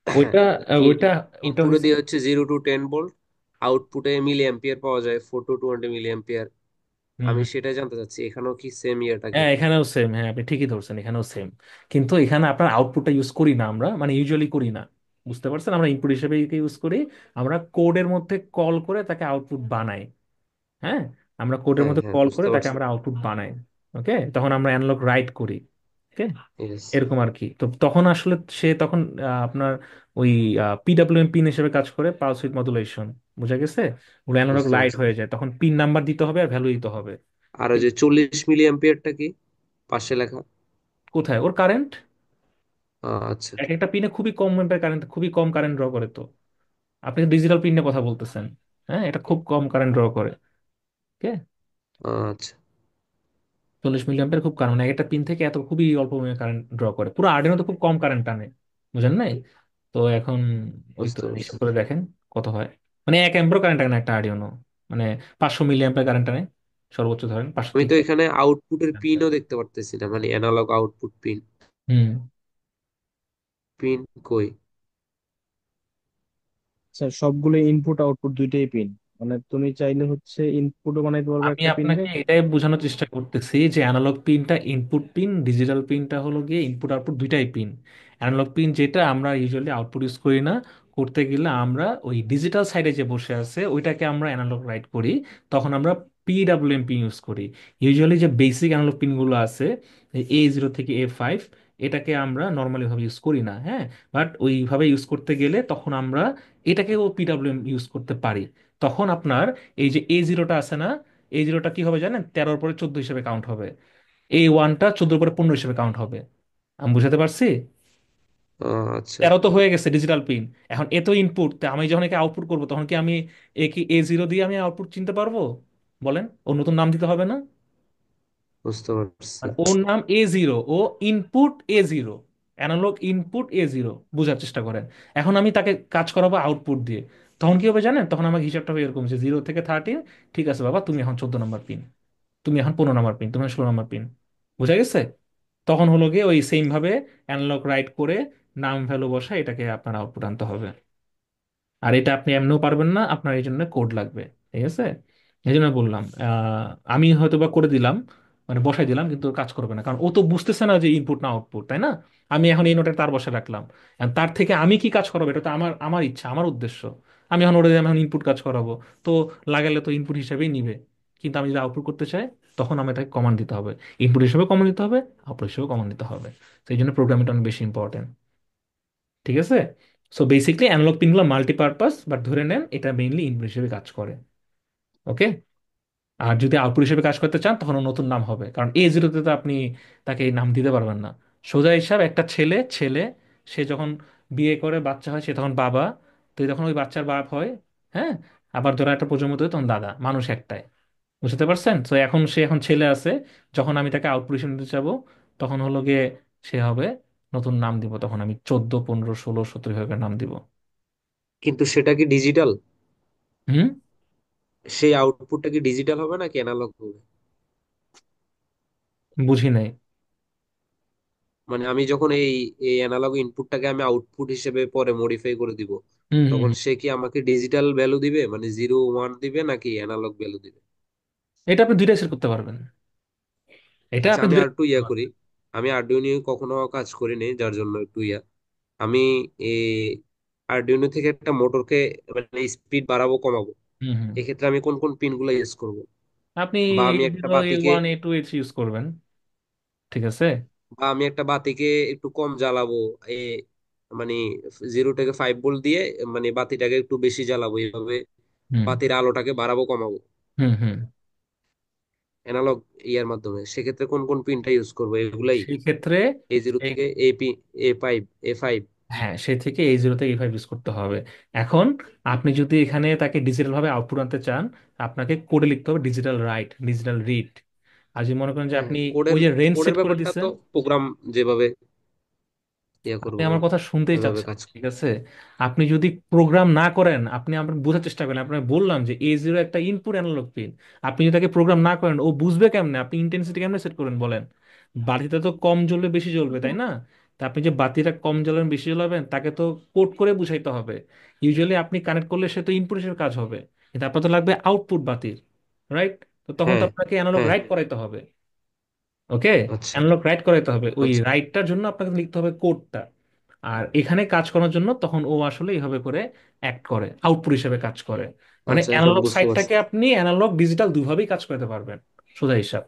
ওইটা ওইটা ওইটা ইনপুটে হচ্ছে দিয়ে হচ্ছে জিরো টু টেন ভোল্ট আউটপুটে মিলি অ্যাম্পিয়ার পাওয়া যায় four to two hundred milliampere আমি সেটাই জানতে চাচ্ছি এখানেও কি সেম ইয়েটা কি হ্যাঁ এখানেও সেম হ্যাঁ আপনি ঠিকই ধরছেন এখানেও সেম কিন্তু এখানে আপনার আউটপুটটা ইউজ করি না আমরা মানে ইউজুয়ালি করি না বুঝতে পারছেন আমরা ইনপুট হিসেবে ইউজ করি আমরা কোডের মধ্যে কল করে তাকে আউটপুট বানাই হ্যাঁ আমরা কোডের হ্যাঁ মধ্যে হ্যাঁ কল করে তাকে পারছি আমরা আউটপুট বানাই ওকে তখন আমরা অ্যানালগ রাইট করি ওকে এরকম আর কি তো তখন আসলে সে তখন আহ, আপনার ওই পিডাব্লিউএম পিন হিসেবে কাজ করে পালস উইড মডুলেশন বুঝা গেছে ওগুলো অ্যানালগ বুঝতে লাইট পারছি হয়ে যায় তখন পিন নাম্বার দিতে হবে আর ভ্যালু দিতে হবে আর ওই যে চল্লিশ মিলি অ্যাম্পিয়ারটা কি পাশে লেখা কোথায় ওর কারেন্ট আচ্ছা এক একটা পিনে খুবই কম এম্পিয়ার কারেন্ট খুবই কম কারেন্ট ড্র করে তো আপনি ডিজিটাল পিন নিয়ে কথা বলতেছেন হ্যাঁ এটা খুব কম কারেন্ট ড্র করে ওকে আচ্ছা চল্লিশ মিলি অ্যাম্পিয়ার খুব কারেন্ট মানে একটা পিন থেকে এত খুবই অল্প কারেন্ট ড্র করে পুরো আর্ডিনো তো খুব কম কারেন্ট টানে বুঝেন নাই তো এখন ওই তো হিসাব করে দেখেন কত হয় মানে এক অ্যাম্পেরও কারেন্ট টানে একটা আর্ডিনো মানে পাঁচশো মিলি অ্যাম্পিয়ার কারেন্ট টানে সর্বোচ্চ ধরেন পাঁচশো আমি তো এখানে আউটপুটের পিনও দেখতে পারতেছি না মানে analogue output pin hmm pin কই স্যার সবগুলো ইনপুট আউটপুট দুইটাই পিন মানে তুমি চাইলে হচ্ছে ইনপুট বানাইতে পারবে আমি একটা পিনে আপনাকে এটাই বোঝানোর চেষ্টা করতেছি যে অ্যানালগ পিনটা ইনপুট পিন ডিজিটাল পিনটা হলো গিয়ে ইনপুট আউটপুট দুইটাই পিন অ্যানালগ পিন যেটা আমরা ইউজুয়ালি আউটপুট ইউজ করি না করতে গেলে আমরা ওই ডিজিটাল সাইডে যে বসে আছে ওইটাকে আমরা অ্যানালগ রাইট করি তখন আমরা পিডাব্লিউএম পিন ইউজ করি ইউজুয়ালি যে বেসিক অ্যানালগ পিনগুলো আছে এ জিরো থেকে এ ফাইভ এটাকে আমরা নর্মালি ভাবে ইউজ করি না হ্যাঁ বাট ওইভাবে ইউজ করতে গেলে তখন আমরা এটাকেও পিডাব্লিউএম ইউজ করতে পারি তখন আপনার এই যে এ জিরোটা আছে না এ জিরোটা কি হবে জানেন তেরোর পরে চোদ্দ হিসেবে কাউন্ট হবে এ ওয়ানটা চোদ্দোর পরে পনেরো হিসেবে কাউন্ট হবে আমি বুঝাতে পারছি আচ্ছা তেরো তো হয়ে গেছে ডিজিটাল পিন এখন এ তো ইনপুট তা আমি যখন একে আউটপুট করবো তখন কি আমি এ কি এ জিরো দিয়ে আমি আউটপুট চিনতে পারবো বলেন ও নতুন নাম দিতে হবে না বুঝতে পারছি আর ওর নাম এ জিরো ও input A zero analogue input A zero বোঝার চেষ্টা করেন এখন আমি তাকে কাজ করাবো আউটপুট দিয়ে তখন কি হবে জানেন তখন আমাকে হিসাবটা হবে এরকম যে জিরো থেকে থার্টি ঠিক আছে বাবা তুমি এখন চোদ্দ নম্বর পিন তুমি এখন পনেরো নম্বর পিন তুমি ষোলো নম্বর পিন বোঝা গেছে তখন হলো গিয়ে ওই সেম ভাবে অ্যানালগ রাইট করে নাম ভ্যালু বসায় এটাকে আপনার আউটপুট আনতে হবে আর এটা আপনি এমনিও পারবেন না আপনার এই জন্য কোড লাগবে ঠিক আছে এই জন্য বললাম আমি হয়তো বা করে দিলাম মানে বসাই দিলাম কিন্তু কাজ করবে না কারণ ও তো বুঝতেছে না যে ইনপুট না আউটপুট তাই না আমি এখন এই নোটের তার বসে রাখলাম তার থেকে আমি কি কাজ করাবো এটা তো আমার আমার ইচ্ছা আমার উদ্দেশ্য আমি এখন ওটা আমি এখন ইনপুট কাজ করাবো তো লাগালে তো ইনপুট হিসেবেই নিবে কিন্তু আমি যদি আউটপুট করতে চাই তখন আমি তাকে কমান্ড দিতে হবে ইনপুট হিসেবে কমান্ড দিতে হবে আউটপুট হিসেবে কমান্ড দিতে হবে তো এই জন্য প্রোগ্রামিংটা অনেক বেশি ইম্পর্টেন্ট ঠিক আছে সো বেসিকলি অ্যানালগ পিনগুলো মাল্টিপারপাস বাট ধরে নেন এটা মেইনলি ইনপুট হিসেবে কাজ করে ওকে আর যদি আউটপুট হিসেবে কাজ করতে চান তখন নতুন নাম হবে কারণ এ জিরোতে তো আপনি তাকে নাম দিতে পারবেন না সোজা হিসাব একটা ছেলে ছেলে সে যখন বিয়ে করে বাচ্চা হয় সে তখন বাবা তো যখন ওই বাচ্চার বাপ হয় হ্যাঁ আবার ধরো একটা প্রজন্ম তো তখন দাদা মানুষ একটাই বুঝতে পারছেন তো এখন সে এখন ছেলে আছে যখন আমি তাকে আউটপুট হিসেবে নিতে চাবো তখন হলো গিয়ে সে হবে নতুন নাম দিব তখন আমি চোদ্দ পনেরো ষোলো সতেরো এভাবে নাম দিব কিন্তু সেটা কি ডিজিটাল হুম সেই আউটপুটটা কি ডিজিটাল হবে নাকি অ্যানালগ হবে বুঝি নাই মানে আমি যখন এই এই অ্যানালগ ইনপুটটাকে আমি আউটপুট হিসেবে পরে মডিফাই করে দিব হুম হুম তখন সে কি আমাকে ডিজিটাল ভ্যালু দিবে মানে জিরো ওয়ান দিবে নাকি অ্যানালগ ভ্যালু দিবে এটা আপনি দুইটাই সেট করতে পারবেন এটা আচ্ছা আপনি আমি দুইটাই আর টু ইয়া করি আমি আরডুইনো কখনো কাজ করিনি যার জন্য একটু ইয়া আমি এই আরডুইনো থেকে একটা মোটরকে মানে স্পিড বাড়াবো কমাবো এক্ষেত্রে আমি কোন কোন পিনগুলো ইউজ করব আপনি বা আমি একটা বাতিকে A1 টু A3 ইউজ করবেন ঠিক আছে বা আমি একটা বাতিকে একটু কম জ্বালাবো এ মানে থেকে ফাইভ ভোল্ট দিয়ে মানে বাতিটাকে একটু বেশি জ্বালাবো এইভাবে হুম বাতির আলোটাকে বাড়াবো কমাবো হুম হুম অ্যানালগ ইয়ার মাধ্যমে সেক্ষেত্রে কোন কোন পিনটা ইউজ করবো এগুলাই সেই ক্ষেত্রে এ জিরো থেকে A P A five A five হ্যাঁ সে থেকে এই জিরোতে এইভাবে ইউজ করতে হবে এখন আপনি যদি এখানে তাকে ডিজিটাল ভাবে আউটপুট আনতে চান আপনাকে কোডে লিখতে হবে ডিজিটাল রাইট ডিজিটাল রিড আর যদি মনে করেন যে হ্যাঁ আপনি কোডের ওই যে রেঞ্জ কোডের সেট করে ব্যাপারটা দিচ্ছেন তো প্রোগ্রাম যেভাবে ইয়ে আপনি আমার কথা শুনতেই ওইভাবে চাচ্ছেন কাজ ঠিক আছে আপনি যদি প্রোগ্রাম না করেন আপনি আমার বোঝার চেষ্টা করেন আপনাকে বললাম যে এ জিরো একটা ইনপুট অ্যানালগ পিন আপনি যদি তাকে প্রোগ্রাম না করেন ও বুঝবে কেমনে আপনি ইন্টেন্সিটি কেমনে সেট করেন বলেন বাড়িতে তো কম জ্বলবে বেশি জ্বলবে তাই না তা আপনি যে বাতিটা কম জ্বালাবেন বেশি জ্বালাবেন তাকে তো কোট করে বুঝাইতে হবে ইউজুয়ালি আপনি কানেক্ট করলে সে তো ইনপুট হিসেবে কাজ হবে কিন্তু আপনার তো লাগবে আউটপুট বাতির রাইট তো তখন তো আপনাকে অ্যানালগ রাইট করাইতে হবে ওকে অ্যানালগ রাইট করাইতে হবে ওই রাইটটার আচ্ছা। জন্য আপনাকে লিখতে হবে কোডটা আর এখানে কাজ করার জন্য তখন ও আসলে এইভাবে করে অ্যাক্ট করে আউটপুট হিসেবে কাজ করে মানে আচ্ছা, এখন অ্যানালগ বুঝতে পারছি সাইডটাকে আপনি অ্যানালগ ডিজিটাল দুভাবেই কাজ করতে পারবেন সোজা হিসাব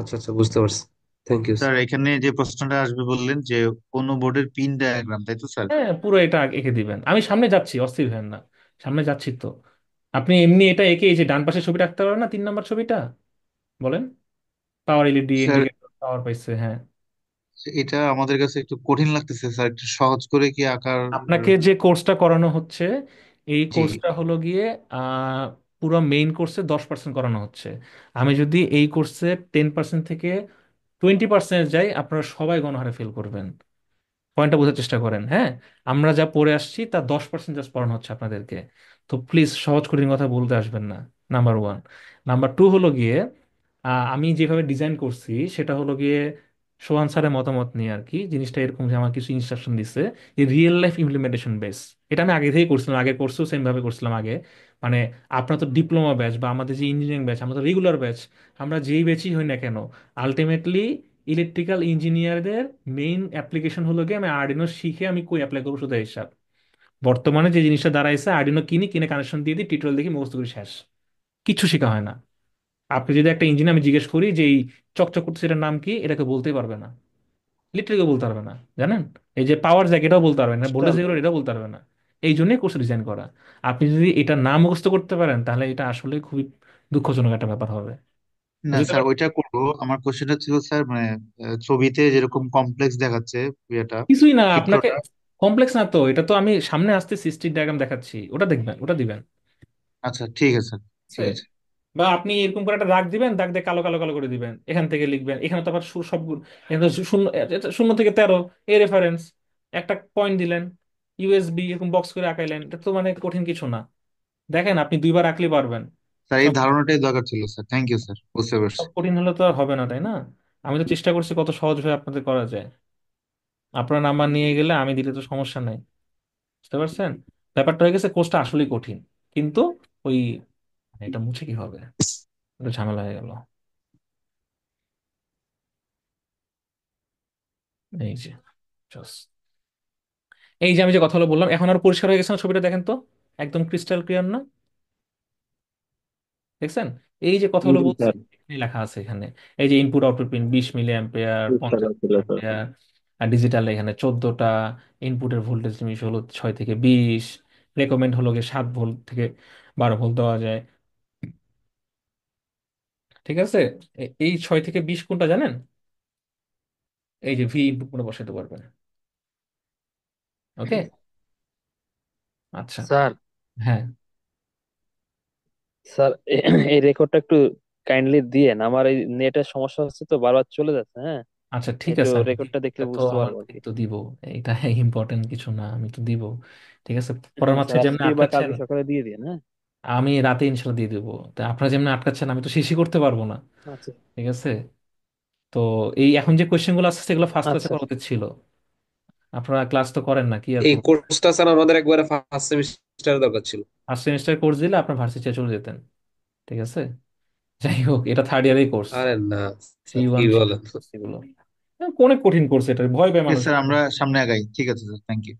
আচ্ছা আচ্ছা বুঝতে পারছি থ্যাংক ইউ স্যার এখানে যে প্রশ্নটা আসবে বললেন যে কোন বোর্ডের পিন ডায়াগ্রাম তাই তো স্যার হ্যাঁ পুরো এটা এঁকে দিবেন আমি সামনে যাচ্ছি অস্থির হবেন না সামনে যাচ্ছি তো আপনি এমনি এটা এঁকে এই যে ডান পাশে ছবিটা আঁকতে পারবেন না তিন নম্বর ছবিটা বলেন power LED sir indicator power পাইছে হ্যাঁ এটা আমাদের কাছে একটু কঠিন লাগতেছে স্যার একটু সহজ করে কি আঁকার আপনাকে যে কোর্সটা করানো হচ্ছে এই জি কোর্সটা হলো গিয়ে আহ, পুরো মেইন কোর্সে দশ পার্সেন্ট করানো হচ্ছে আমি যদি এই কোর্সে টেন পার্সেন্ট থেকে টোয়েন্টি পার্সেন্ট যাই আপনারা সবাই গণহারে ফেল করবেন পয়েন্টটা বোঝার চেষ্টা করেন হ্যাঁ আমরা যা পড়ে আসছি তার দশ পার্সেন্ট জাস্ট পড়ানো হচ্ছে আপনাদেরকে তো প্লিজ সহজ কঠিন কথা বলতে আসবেন না নাম্বার ওয়ান নাম্বার টু হলো গিয়ে আমি যেভাবে ডিজাইন করছি সেটা হলো গিয়ে সোহান স্যারের মতামত নিয়ে আর কি জিনিসটা এরকম যে আমার কিছু ইনস্ট্রাকশন দিচ্ছে যে রিয়েল লাইফ ইমপ্লিমেন্টেশন বেস এটা আমি আগে থেকেই করছিলাম আগে করছিলাম সেমভাবে করছিলাম আগে মানে আপনার তো ডিপ্লোমা ব্যাচ বা আমাদের যে ইঞ্জিনিয়ারিং ব্যাচ আমরা তো রেগুলার ব্যাচ আমরা যেই ব্যাচই হই না কেন আলটিমেটলি ইলেকট্রিক্যাল ইঞ্জিনিয়ারদের মেইন অ্যাপ্লিকেশন হলো কি আমি আর্ডিনো শিখে আমি কই অ্যাপ্লাই করবো শুধু হিসাব বর্তমানে যে জিনিসটা দাঁড়াইছে আর্ডিনো কিনি কিনে কানেকশন দিয়ে দিই টিউটোরিয়াল দেখি মুখস্থ করি শেষ কিচ্ছু শেখা হয় না আপনি যদি একটা ইঞ্জিনিয়ার আমি জিজ্ঞেস করি যে এই চকচক করতে সেটার নাম কি এটাকে বলতেই পারবে না লিটারেলকে বলতে পারবে না জানেন এই যে পাওয়ার এটাও বলতে পারবে না ভোল্টেজ এগুলো এটাও বলতে পারবে না এই জন্যই কোর্স ডিজাইন করা আপনি যদি এটা না মুখস্থ করতে পারেন তাহলে এটা আসলে খুবই দুঃখজনক একটা ব্যাপার হবে না বুঝতে স্যার ওইটা করবো আমার কোশ্চেনটা ছিল স্যার মানে ছবিতে যেরকম কমপ্লেক্স দেখাচ্ছে ইয়েটা কিছুই না আপনাকে চিত্রটা কমপ্লেক্স না তো এটা তো আমি সামনে আসতে সিস্টিক ডায়াগ্রাম দেখাচ্ছি ওটা দেখবেন ওটা দিবেন আচ্ছা ঠিক আছে ঠিক আছে বা আপনি এরকম করে একটা দাগ দিবেন দাগ দিয়ে কালো কালো কালো করে দিবেন এখান থেকে লিখবেন এখানে তো আবার সব শূন্য শূন্য থেকে তেরো এ রেফারেন্স একটা পয়েন্ট দিলেন ইউএসবি এরকম বক্স করে আঁকাইলেন এটা তো মানে কঠিন কিছু না দেখেন আপনি দুইবার আঁকলে পারবেন স্যার এই সব ধারণাটাই দরকার ছিল স্যার থ্যাংক ইউ স্যার বুঝতে পারছি কঠিন হলে তো আর হবে না তাই না আমি তো চেষ্টা করছি কত সহজ হয়ে আপনাদের করা যায় আপনার নাম্বার নিয়ে গেলে আমি দিলে তো সমস্যা নাই বুঝতে পারছেন ব্যাপারটা হয়ে গেছে কোর্সটা আসলেই কঠিন কিন্তু ওই মানে এটা মুছে কি হবে এটা ঝামেলা হয়ে গেল এই যে এই যে আমি যে কথাগুলো বললাম এখন আর পরিষ্কার হয়ে গেছে না ছবিটা দেখেন তো একদম ক্রিস্টাল ক্লিয়ার না দেখছেন এই যে কথাগুলো বলছি হ্যাঁ। লেখা আছে এখানে এই যে ইনপুট আউটপুট পিন বিশ মিলি অ্যাম্পিয়ার পঞ্চাশ অ্যাম্পিয়ার আর ডিজিটাল এখানে চোদ্দটা ইনপুটের ভোল্টেজ লিমিট হলো ছয় থেকে বিশ রেকমেন্ড হলো গিয়ে সাত ভোল্ট থেকে বারো ভোল্ট দেওয়া যায় ঠিক আছে এই ছয় থেকে বিশ কোনটা জানেন এই যে ভি ইনপুট মোডে বসাতে পারবেন ওকে আচ্ছা স্যার হ্যাঁ স্যার এই রেকর্ডটা একটু কাইন্ডলি দিয়েন আমার এই নেটের সমস্যা হচ্ছে তো বারবার চলে যাচ্ছে হ্যাঁ আচ্ছা ঠিক একটু আছে আমি রেকর্ডটা দেখলে এটা তো বুঝতে পারবো আর কি তো দিব এটা ইম্পর্টেন্ট কিছু না আমি তো দিব ঠিক আছে পরের জি মাত্র স্যার যেমনি আজকে বা আটকাচ্ছেন কালকে সকালে দিয়ে দিন হ্যাঁ আমি রাতে ইনশাল্লাহ দিয়ে দিব তা আপনারা যেমন আটকাচ্ছেন আমি তো শেষই করতে পারবো না আচ্ছা ঠিক আছে তো এই এখন যে কোয়েশ্চেন গুলো আসছে সেগুলো ফার্স্ট ক্লাসে আচ্ছা করাতে ছিল আপনারা ক্লাস তো করেন না কি আর এই করবেন? কোর্সটা স্যার আমাদের একবারে ফার্স্ট সেমিস্টারে দরকার ছিল ফার্স্ট সেমিস্টার কোর্স দিলে আপনার ভার্সিটি চলে যেতেন ঠিক আছে যাই হোক এটা থার্ড ইয়ারের কোর্স আরে না সি স্যার কি বলেন অনেক কঠিন কোর্স এটা ভয় পায় মানুষ স্যার আমরা সামনে আগাই ঠিক আছে sir thank you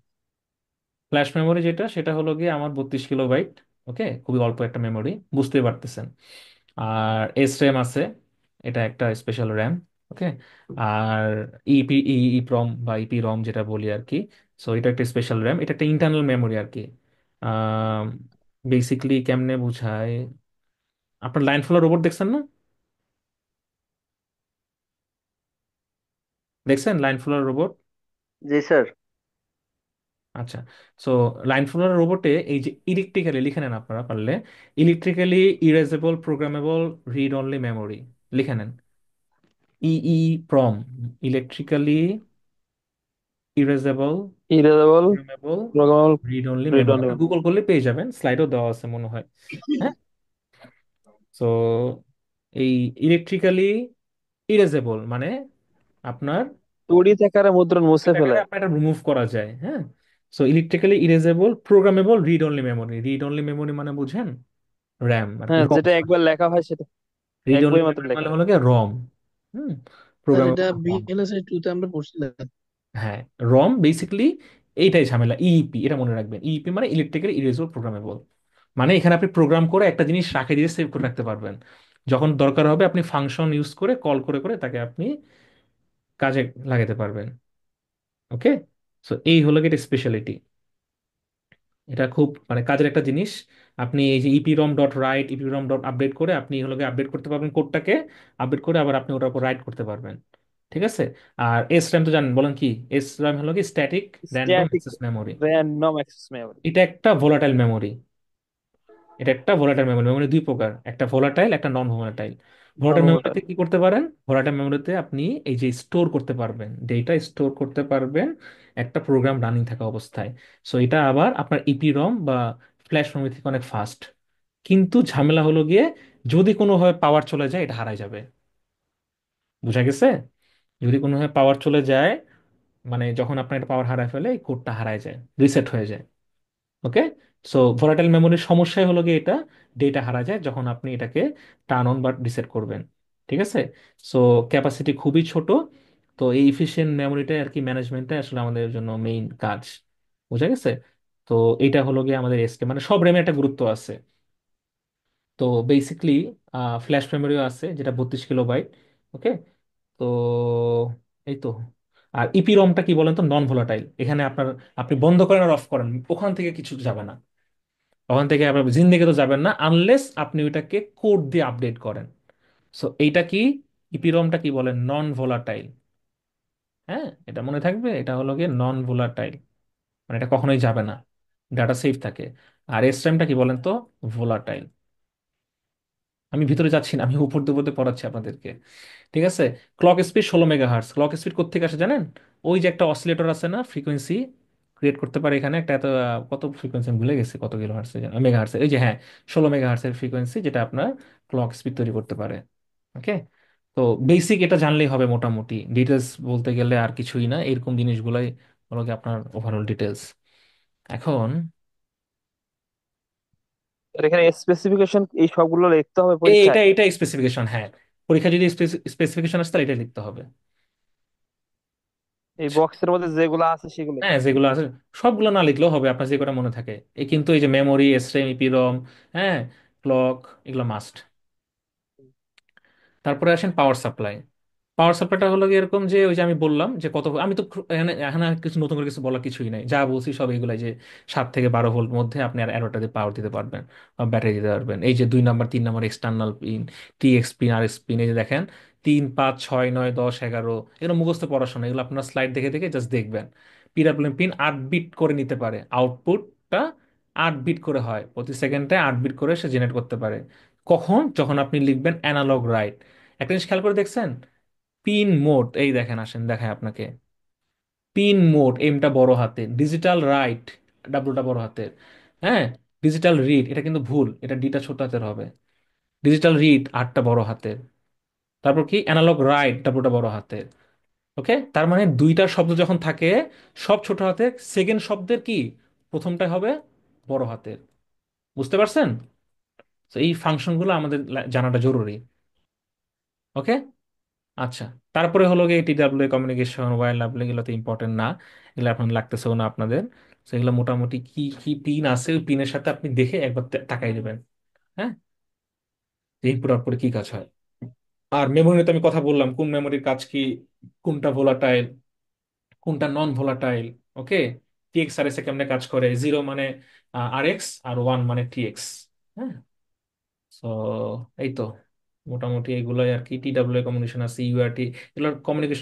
flash memory যেটা সেটা হলো গিয়ে আমার বত্রিশ কিলো বাইট ওকে খুবই অল্প একটা মেমোরি বুঝতে পারতেছেন আর এস র্যাম আছে এটা একটা স্পেশাল র্যাম ওকে আর EP e EPROM e, e বা ইপি রম যেটা বলি আর কি সো এটা একটা স্পেশাল র্যাম এটা একটা ইন্টারনাল মেমোরি আর কি বেসিকলি কেমনে বুঝায় আপনার লাইন ফলো রোবট দেখছেন না দেখছেন লাইন ফলো রোবট জি স্যার আচ্ছা সো লাইন ফলো রোবটে এই যে ইলেকট্রিক্যালি লিখে নেন আপনারা পারলে electrically erasable programmable read only memory লিখে নেন EEPROM electrically erasable erasable programmable read only Google করলে পেয়ে যাবেন স্লাইডও দেওয়া আছে মনে হয় হ্যাঁ তো এই ইলেকট্রিক্যালি ইরেজেবল মানে আপনার তড়িৎ আকারে মুদ্রণ মুছে ফেলে এটা রিমুভ করা যায় হ্যাঁ so electrically erasable programmable read only memory read only memory মানে বুঝেন র্যাম আর কি হ্যাঁ যেটা একবার লেখা হয় সেটা রিড অনলি মাত্র মেমোরি লেখা মানে হলো রম হুম তাহলে প্রোগ্রামিং এটা বিএলএসআই টু তে আমরা পড়ছিলাম হ্যাঁ রম বেসিক্যালি এইটাই ঝামেলা ইইপি e e এটা মনে রাখবেন ইইপি e মানে ইলেকট্রিক্যাল ইরেজেবল প্রোগ্রামেবল মানে এখানে আপনি প্রোগ্রাম করে একটা জিনিস রাখে দিয়ে সেভ করে রাখতে পারবেন যখন দরকার হবে আপনি ফাংশন ইউজ করে কল করে করে তাকে আপনি কাজে লাগাতে পারবেন ওকে সো এই হলো গেট স্পেশালিটি এটা খুব মানে কাজের একটা জিনিস আপনি এই যে EEPROM dot write EEPROM dot update করে আপনি এগুলোকে আপডেট করতে পারবেন কোডটাকে আপডেট করে আবার আপনি ওটার উপর রাইট করতে পারবেন ঠিক আছে আর এস র্যাম তো জানেন বলেন কি এস র্যাম হলো কি static random access memory random access memory এটা একটা ভোলাটাইল মেমোরি এটা একটা ভোলাটাইল মেমোরি মেমোরি দুই প্রকার একটা ভোলাটাইল একটা নন ভোলাটাইল ভোলাটাইল মেমোরিতে কি করতে পারেন ভোলাটাইল মেমোরিতে আপনি এই যে স্টোর করতে পারবেন ডেটা স্টোর করতে পারবেন একটা প্রোগ্রাম রানিং থাকা অবস্থায় সো এটা আবার আপনার ইপি e রম বা ফ্ল্যাশ মেমোরি থেকে অনেক ফাস্ট কিন্তু ঝামেলা হলো গিয়ে যদি কোনোভাবে পাওয়ার চলে যায় এটা হারায় যাবে বুঝা গেছে যদি কোনোভাবে পাওয়ার চলে যায় মানে যখন আপনার এটা পাওয়ার হারায় ফেলে এই কোডটা হারায় যায় রিসেট হয়ে যায় ওকে সো ভোলাটাইল মেমোরির সমস্যাই হলো গিয়ে এটা ডেটা হারা যায় যখন আপনি এটাকে টার্ন অন বা রিসেট করবেন ঠিক আছে সো ক্যাপাসিটি খুবই ছোট তো এই ইফিসিয়েন্ট মেমোরিটাই আর কি ম্যানেজমেন্টটা আসলে আমাদের জন্য মেইন কাজ বুঝা গেছে তো এটা হলো গিয়ে আমাদের এসকে মানে সব র্যামে একটা গুরুত্ব আছে তো বেসিকলি ফ্ল্যাশ মেমোরিও আছে যেটা বত্রিশ কিলো বাইট ওকে তো এই তো আর ইপি e রমটা কি বলেন তো নন ভোলাটাইল এখানে আপনার আপনি বন্ধ করেন আর অফ করেন ওখান থেকে কিছু যাবে না ওখান থেকে আপনার জিন্দেগে তো যাবেন না আনলেস আপনি ওইটাকে কোড দিয়ে আপডেট করেন সো এইটা কি ইপি e রমটা কি বলেন নন ভোলাটাইল হ্যাঁ এটা মনে থাকবে এটা হলো গিয়ে নন ভোলাটাইল মানে এটা কখনোই যাবে না ডাটা সেফ থাকে আর এস টাইমটা কি বলেন তো ভোলাটাইল আমি ভিতরে যাচ্ছি না আমি উপর দুপরতে পড়াচ্ছি আপনাদেরকে ঠিক আছে ক্লক স্পিড ষোলো মেগা হার্স ক্লক স্পিড কোত্থেকে আসে জানেন ওই যে একটা অসিলেটর আছে না ফ্রিকোয়েন্সি ক্রিয়েট করতে পারে এখানে একটা এত কত ফ্রিকোয়েন্সি আমি ভুলে গেছি কত কিলো হার্সে মেগা হার্সে এই যে হ্যাঁ ষোলো মেগা হার্সের ফ্রিকোয়েন্সি যেটা আপনার ক্লক স্পিড তৈরি করতে পারে ওকে তো বেসিক এটা জানলেই হবে মোটামুটি ডিটেলস বলতে গেলে আর কিছুই না এরকম জিনিসগুলাই হলো আপনার ওভারঅল ডিটেলস এখন এখানে স্পেসিফিকেশন এই সবগুলো লিখতে হবে পরীক্ষায় এটা এটা স্পেসিফিকেশন হ্যাঁ পরীক্ষা যদি স্পেসিফিকেশন আসে তাহলে এটা লিখতে হবে এই বক্সের মধ্যে যেগুলো আছে সেগুলো হ্যাঁ যেগুলো আছে সবগুলো না লিখলেও হবে আপনার যে কটা মনে থাকে এই কিন্তু এই যে মেমোরি এসরেম ইপিরম হ্যাঁ ক্লক এগুলো মাস্ট তারপরে আসেন পাওয়ার সাপ্লাই পাওয়ার সাপ্লাইটা হলো এরকম যে ওই যে আমি বললাম যে কত আমি তো এখানে কিছু নতুন করে কিছু বলা কিছুই নাই যা বলছি সব এগুলাই যে সাত থেকে বারো ভোল্ট মধ্যে আপনি আর এগারোটা দিয়ে পাওয়ার দিতে পারবেন বা ব্যাটারি দিতে পারবেন এই যে দুই নাম্বার তিন number external pin TX pin RX pin এই যে দেখেন তিন পাঁচ ছয় নয় দশ এগারো এগুলো মুখস্থ পড়াশোনা এগুলো আপনার স্লাইড দেখে দেখে জাস্ট দেখবেন পিডাব্লিউএম পিন আট বিট করে নিতে পারে আউটপুটটা আট বিট করে হয় প্রতি সেকেন্ডে আট বিট করে সে জেনারেট করতে পারে কখন যখন আপনি লিখবেন অ্যানালগ রাইট একটা জিনিস খেয়াল করে দেখছেন পিন মোড এই দেখেন আসেন দেখায় আপনাকে পিন মোড এমটা বড় হাতে ডিজিটাল রাইট ডাব্লুটা বড় হাতের হ্যাঁ ডিজিটাল রিড এটা কিন্তু ভুল এটা ডিটা ছোট হাতের হবে ডিজিটাল রিড আটটা বড় হাতের তারপর কি অ্যানালগ রাইট ডাব্লুটা বড় হাতের ওকে তার মানে দুইটা শব্দ যখন থাকে সব ছোট হাতের সেকেন্ড শব্দের কি প্রথমটাই হবে বড় হাতের বুঝতে পারছেন তো এই ফাংশনগুলো আমাদের জানাটা জরুরি ওকে আচ্ছা তারপরে হলো গিয়ে টিডাব্লিউ কমিউনিকেশন ওয়াইল্ড ডাব্লিউ এগুলো তো ইম্পর্টেন্ট না এগুলো এখন লাগতেছেও না আপনাদের তো এগুলো মোটামুটি কি কি পিন আছে ওই পিনের সাথে আপনি দেখে একবার তাকাই দেবেন হ্যাঁ ইনপুট আউটপুট কি কাজ হয় আর মেমোরিতে তো আমি কথা বললাম কোন মেমোরির কাজ কি কোনটা ভোলাটাইল কোনটা নন ভোলাটাইল ওকে টিএক্স আর এসে কেমনে কাজ করে জিরো মানে আর এক্স আর ওয়ান মানে টিএক্স হ্যাঁ তো এই তো মোটামুটি এগুলোই আর কি টিডাব্লিউ কমিউনিকেশন আছে ইউআরটি এগুলোর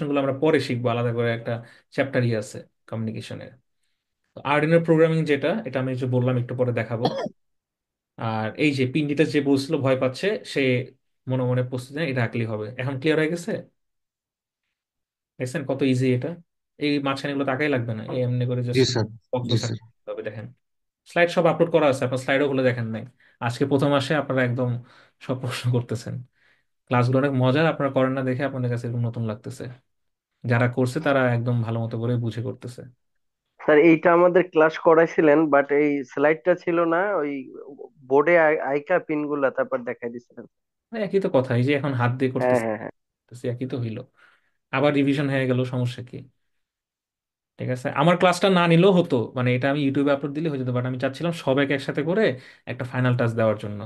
গুলো আমরা পরে শিখবো আলাদা করে একটা চ্যাপ্টারই আছে কমিউনিকেশনের আর্ডিনার প্রোগ্রামিং যেটা এটা আমি যে বললাম একটু পরে দেখাবো আর এই যে পিন্ডিটা যে বলছিল ভয় পাচ্ছে সে মনে মনে প্রস্তুতি নেয় এটা আঁকলেই হবে এখন ক্লিয়ার হয়ে গেছে দেখছেন কত ইজি এটা এই মাঝখানে গুলো তাকাই লাগবে না এমনি করে জাস্ট দেখেন স্লাইড সব আপলোড করা আছে আপনার স্লাইডও গুলো দেখেন নাই আজকে প্রথম মাসে আপনারা একদম সব প্রশ্ন করতেছেন ক্লাসগুলো অনেক মজার আপনারা করেন না দেখে আপনাদের কাছে একটু নতুন লাগতেছে যারা করছে তারা একদম ভালো মতো করে বুঝে করতেছে স্যার এইটা আমাদের ক্লাস করাইছিলেন বাট এই স্লাইডটা ছিল না ওই বোর্ডে আইকা পিন গুলা তারপর দেখাই দিছিলেন একই তো কথা এই যে এখন হাত দিয়ে হ্যাঁ, করতেছে হ্যাঁ, হ্যাঁ। একই তো হইলো আবার রিভিশন হয়ে গেল সমস্যা কি ঠিক আছে আমার ক্লাসটা না নিলেও হতো মানে এটা আমি ইউটিউবে আপলোড দিলে হয়ে যেত বাট আমি চাচ্ছিলাম সবাইকে একসাথে করে একটা ফাইনাল টাচ দেওয়ার জন্য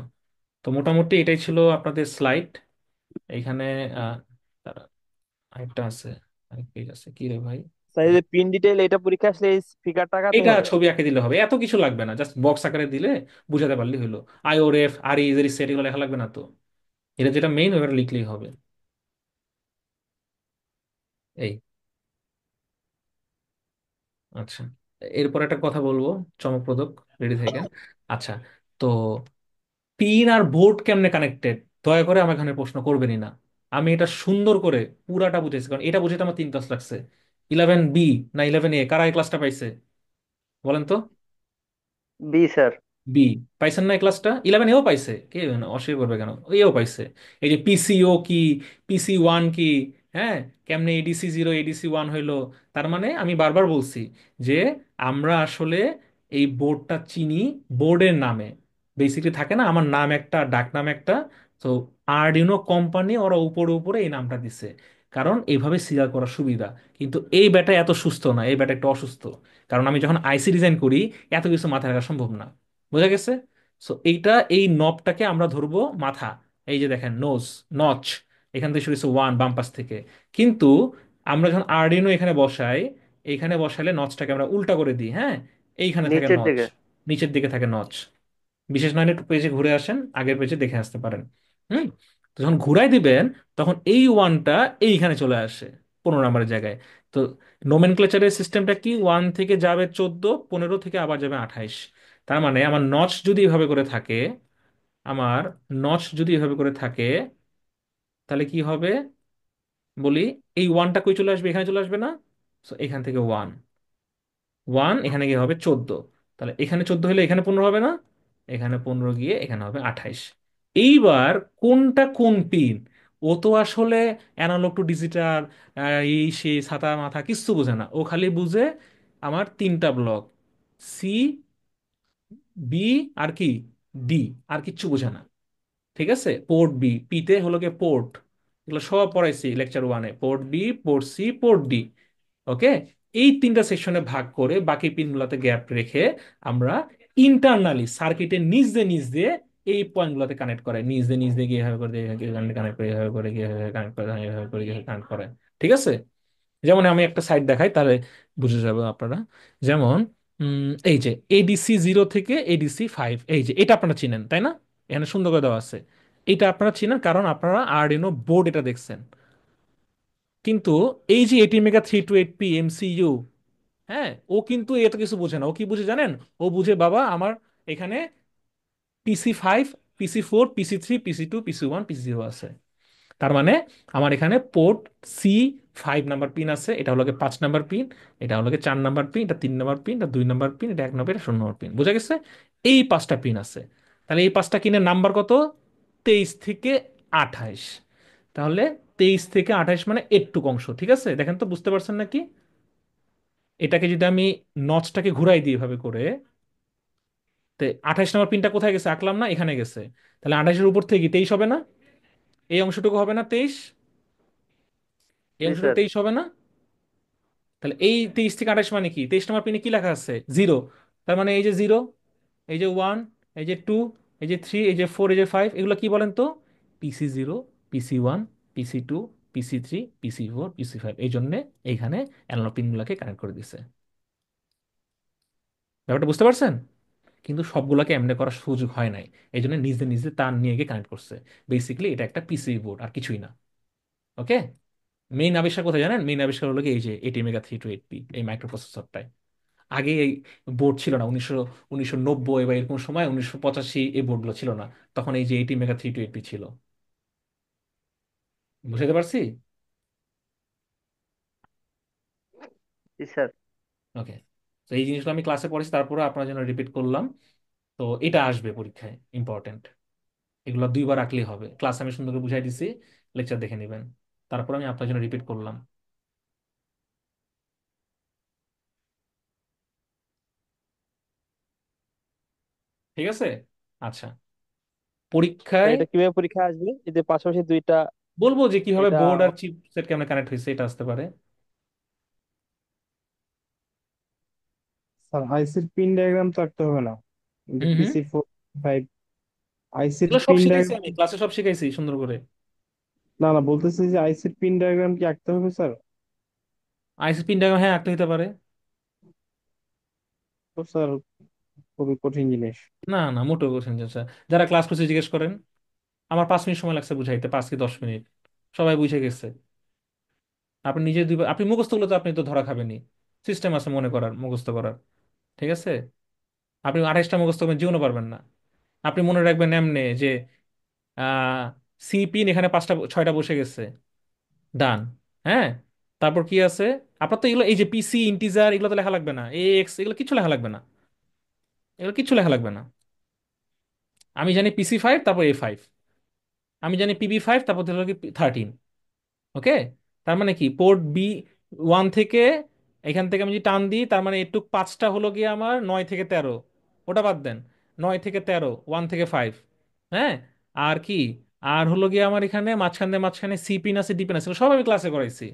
তো মোটামুটি এটাই ছিল আপনাদের স্লাইড এখানে আরেকটা আছে আরেক পেজ আছে কি রে ভাই সাইজে পিন ডিটেইল এটা পরীক্ষা আসলে এই ফিগার টাকা এটা ছবি আঁকে দিলে হবে এত কিছু লাগবে না জাস্ট বক্স আকারে দিলে বুঝাতে পারলেই হলো আই ওর এফ আর ইজের সেট এগুলো লেখা লাগবে না তো এটা যেটা মেইন ওটা লিখলেই হবে এই আচ্ছা এরপর একটা কথা বলবো চমকপ্রদ রেডি থেকে আচ্ছা তো পিন আর বোর্ড কেমনে কানেক্টেড দয়া করে আমার এখানে প্রশ্ন করবেনই না আমি এটা সুন্দর করে পুরাটা বুঝেছি কারণ এটা বুঝতে আমার তিন ক্লাস লাগছে ইলেভেন বি না ইলেভেন এ কারা এই ক্লাসটা পাইছে বলেন তো বি স্যার বি পাইছেন না এই ক্লাসটা ইলেভেন এও পাইছে কে অস্বীকার করবে কেন এও পাইছে এই যে পিসিও কি পিসি ওয়ান কি হ্যাঁ কেমনে এডিসি জিরো এডিসি ওয়ান হইলো তার মানে আমি বারবার বলছি যে আমরা আসলে এই বোর্ডটা চিনি বোর্ডের নামে বেসিকলি থাকে না আমার নাম একটা ডাক নাম একটা তো আরডিনো কোম্পানি ওরা উপরে উপরে এই নামটা দিছে কারণ এইভাবে সিরিয়াল করা সুবিধা কিন্তু এই ব্যাটা এত সুস্থ না এই ব্যাটা একটু অসুস্থ কারণ আমি যখন আইসি ডিজাইন করি এত কিছু মাথায় রাখা সম্ভব না বোঝা গেছে সো এইটা এই নবটাকে আমরা ধরবো মাথা এই যে দেখেন নোজ নচ এখান থেকে শুরু হচ্ছে ওয়ান বাম পাশ থেকে কিন্তু আমরা যখন আরডিনো এখানে বসাই এইখানে বসালে নচটাকে আমরা উল্টা করে দিই হ্যাঁ এইখানে থাকে নিচের নচ দিকে নিচের দিকে থাকে নচ বিশেষ নয় একটু পেজে ঘুরে আসেন আগের পেজে দেখে আসতে পারেন হুম তো যখন ঘুরাই দিবেন তখন এই ওয়ানটা এইখানে চলে আসে পনেরো নম্বরের জায়গায় তো নোমেনক্লেচারের সিস্টেমটা কি ওয়ান থেকে যাবে চোদ্দ পনেরো থেকে আবার যাবে আঠাইশ তার মানে আমার নচ যদি এভাবে করে থাকে আমার নচ যদি এভাবে করে থাকে তাহলে কি হবে বলি এই ওয়ানটা কই চলে আসবে এখানে চলে আসবে না সো এখান থেকে ওয়ান ওয়ান এখানে গিয়ে হবে চোদ্দ তাহলে এখানে চোদ্দ হলে এখানে পনেরো হবে না এখানে পনেরো গিয়ে এখানে হবে আঠাইশ এইবার কোনটা কোন পিন ও তো আসলে অ্যানালগ টু ডিজিটাল এই সে ছাতা মাথা কিচ্ছু বোঝে না ও খালি বুঝে আমার তিনটা ব্লক সি বি আর কি ডি আর কিচ্ছু বোঝে না ঠিক আছে পোর্ট বি পিতে হলো গিয়ে পোর্ট এগুলো সব পড়াইছি লেকচার ওয়ানে port B port C port D okay এই তিনটা সেকশনে ভাগ করে বাকি পিনগুলোতে গ্যাপ রেখে আমরা ইন্টারনালি সার্কিটে নিজ দিয়ে নিজ দিয়ে এই পয়েন্টগুলোতে কানেক্ট করে নিজ দিয়ে নিজ দিয়ে গিয়ে এভাবে করে কানেক্ট করে এভাবে করে গিয়ে কানেক্ট করে এভাবে করে গিয়ে কানেক্ট করে ঠিক আছে যেমন আমি একটা সাইড দেখাই তাহলে বুঝে যাবে আপনারা যেমন এই যে এডিসি জিরো থেকে এডিসি ফাইভ এই যে এটা আপনারা চিনেন তাই না এখানে সুন্দর করে দেওয়া আছে এটা আপনারা চিনেন কারণ আপনারা আরডিনো বোর্ড এটা দেখছেন কিন্তু এই যে এটি mega three two eight P MCU হ্যাঁ ও কিন্তু এটা কিছু বোঝে না ও কি বুঝে জানেন ও বুঝে বাবা আমার এখানে PC five PC four PC three PC two PC one PC zero আছে তার মানে আমার এখানে port C five number pin আছে এটা হলো পাঁচ নাম্বার পিন এটা হলো চার নাম্বার পিন এটা তিন নাম্বার পিন এটা দুই নাম্বার পিন এটা এক নাম্বার এটা শূন্য নাম্বার পিন বোঝা গেছে এই পাঁচটা পিন আছে তাহলে এই পাঁচটা কিনের নাম্বার কত তেইশ থেকে আঠাইশ তাহলে তেইশ থেকে আঠাইশ মানে এটুক অংশ ঠিক আছে দেখেন তো বুঝতে পারছেন নাকি এটাকে যদি আমি নচটাকে ঘুরাই দিই এভাবে করে তো আঠাইশ নম্বর পিনটা কোথায় গেছে আঁকলাম না এখানে গেছে তাহলে আঠাইশের উপর থেকে তেইশ হবে না এই অংশটুকু হবে না তেইশ এই অংশটুকু তেইশ হবে না তাহলে এই তেইশ থেকে আঠাইশ মানে কি তেইশ নম্বর পিনে কি লেখা আছে জিরো তার মানে এই যে জিরো এই যে ওয়ান এই যে টু এই যে থ্রি এই যে ফোর এই যে ফাইভ এগুলো কি বলেন তো PC zero PC one PC two PC three PC four PC five এই জন্যে এইখানে অ্যানালগ পিনগুলোকে কানেক্ট করে দিছে ব্যাপারটা বুঝতে পারছেন কিন্তু সবগুলোকে এমনি করার সুযোগ হয় নাই এই জন্য নিজে নিজে তার নিয়ে গিয়ে কানেক্ট করছে বেসিক্যালি এটা একটা পিসি বোর্ড আর কিছুই না ওকে মেইন আবিষ্কার কোথায় জানেন মেইন আবিষ্কার হলো কি এই যে mega three two eight P এই মাইক্রোপ্রসেসরটাই আগে এই বোর্ড ছিল না উনিশশো উনিশশো নব্বই বা এরকম সময় উনিশশো পঁচাশি এই বোর্ডগুলো ছিল না তখন এই যে এইটি মেগা থ্রি টোয়েন্টি ছিল বুঝাতে পারছি স্যার ওকে তো এই জিনিসগুলো আমি ক্লাসে পড়েছি তারপরে আপনার জন্য রিপিট করলাম তো এটা আসবে পরীক্ষায় ইম্পর্টেন্ট এগুলো দুইবার রাখলেই হবে ক্লাস আমি সুন্দর করে বুঝাই দিছি লেকচার দেখে নেবেন তারপর আমি আপনার জন্য রিপিট করলাম ঠিক আছে আচ্ছা পরীক্ষায় এটা কিভাবে পরীক্ষা আসবে এই যে পাশাপাশি দুইটা বলবো যে কিভাবে এটা বোর্ড আর চিপ সেট কানেক্ট হয়েছে এটা আসতে পারে স্যার আইসির পিন ডায়াগ্রাম তো আঁকতে হবে না হুম হুম পিসি ফোর ফাইভ আইসির এগুলো সব পিন শিখাইছি ডায়াগ্রাম আমি ক্লাসে সব শিখাইছি সুন্দর করে না না বলতেছি যে আইসির পিন ডায়াগ্রাম কি আঁকতে হবে স্যার আইসিপি ডায়াগ্রাম হ্যাঁ আঁকতে হতে পারে তো স্যার খুবই কঠিন জিনিস না না মোটেও কঠিন জিনিস যারা ক্লাস করছে জিজ্ঞেস করেন আমার পাঁচ মিনিট সময় লাগছে বুঝাইতে পাঁচ কি দশ মিনিট সবাই বুঝে গেছে আপনি নিজে দুই আপনি মুখস্থ করলে তো আপনি তো ধরা খাবেনি সিস্টেম আছে মনে করার মুখস্থ করার ঠিক আছে আপনি আঠাইশটা মুখস্থ করবেন জীবনও পারবেন না আপনি মনে রাখবেন এমনি যে আহ সি পিন এখানে পাঁচটা ছয়টা বসে গেছে ডান হ্যাঁ তারপর কি আছে আপনার তো এগুলো এই যে পিসি ইন্টিজার এগুলো তো লেখা লাগবে না এ এক্স এগুলো কিছু লেখা লাগবে না এগুলো কিচ্ছু লেখা লাগবে না আমি জানি পিসি ফাইভ তারপর এ ফাইভ আমি জানি পিবি ফাইভ তারপর ধরো কি থার্টিন ওকে তার মানে কি পোর্ট বি ওয়ান থেকে এখান থেকে আমি যদি টান দিই তার মানে এটুক পাঁচটা হলো গিয়ে আমার নয় থেকে তেরো ওটা বাদ দেন নয় থেকে তেরো ওয়ান থেকে ফাইভ হ্যাঁ আর কি আর হলো গিয়ে আমার এখানে মাঝখানে মাঝখানে সি পিন আছে ডি পিন আছে সব আমি ক্লাসে করাইছি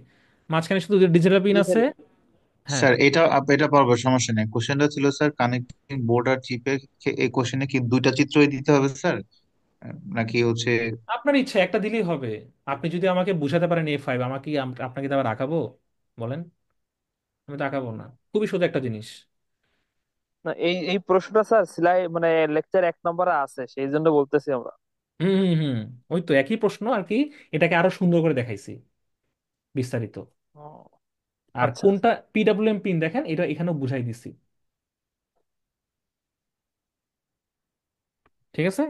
মাঝখানে শুধু ডিজিটাল পিন আছে স্যার হ্যাঁ। এটা এটা পারবো সমস্যা নেই কোশ্চেনটা ছিল স্যার কানেক্টিং বোর্ড আর চিপে এই কোশ্চেনে কি দুইটা চিত্রই দিতে হবে স্যার নাকি হচ্ছে আপনার ইচ্ছে একটা দিলেই হবে আপনি যদি আমাকে বুঝাতে পারেন এ ফাইভ আমাকে আপনাকে তো আবার আঁকাবো বলেন আমি তো আঁকাবো না খুবই শুধু একটা জিনিস না এই এই প্রশ্নটা স্যার সিলাই মানে লেকচার এক নম্বরে আছে সেই জন্য বলতেছি আমরা হম হুম হুম ওই তো একই প্রশ্ন আর কি এটাকে আরো সুন্দর করে দেখাইছি বিস্তারিত আর আচ্ছা কোনটা পিডাব্লিউএম পিন দেখেন এটা এখানেও বুঝাই দিছি ঠিক আছে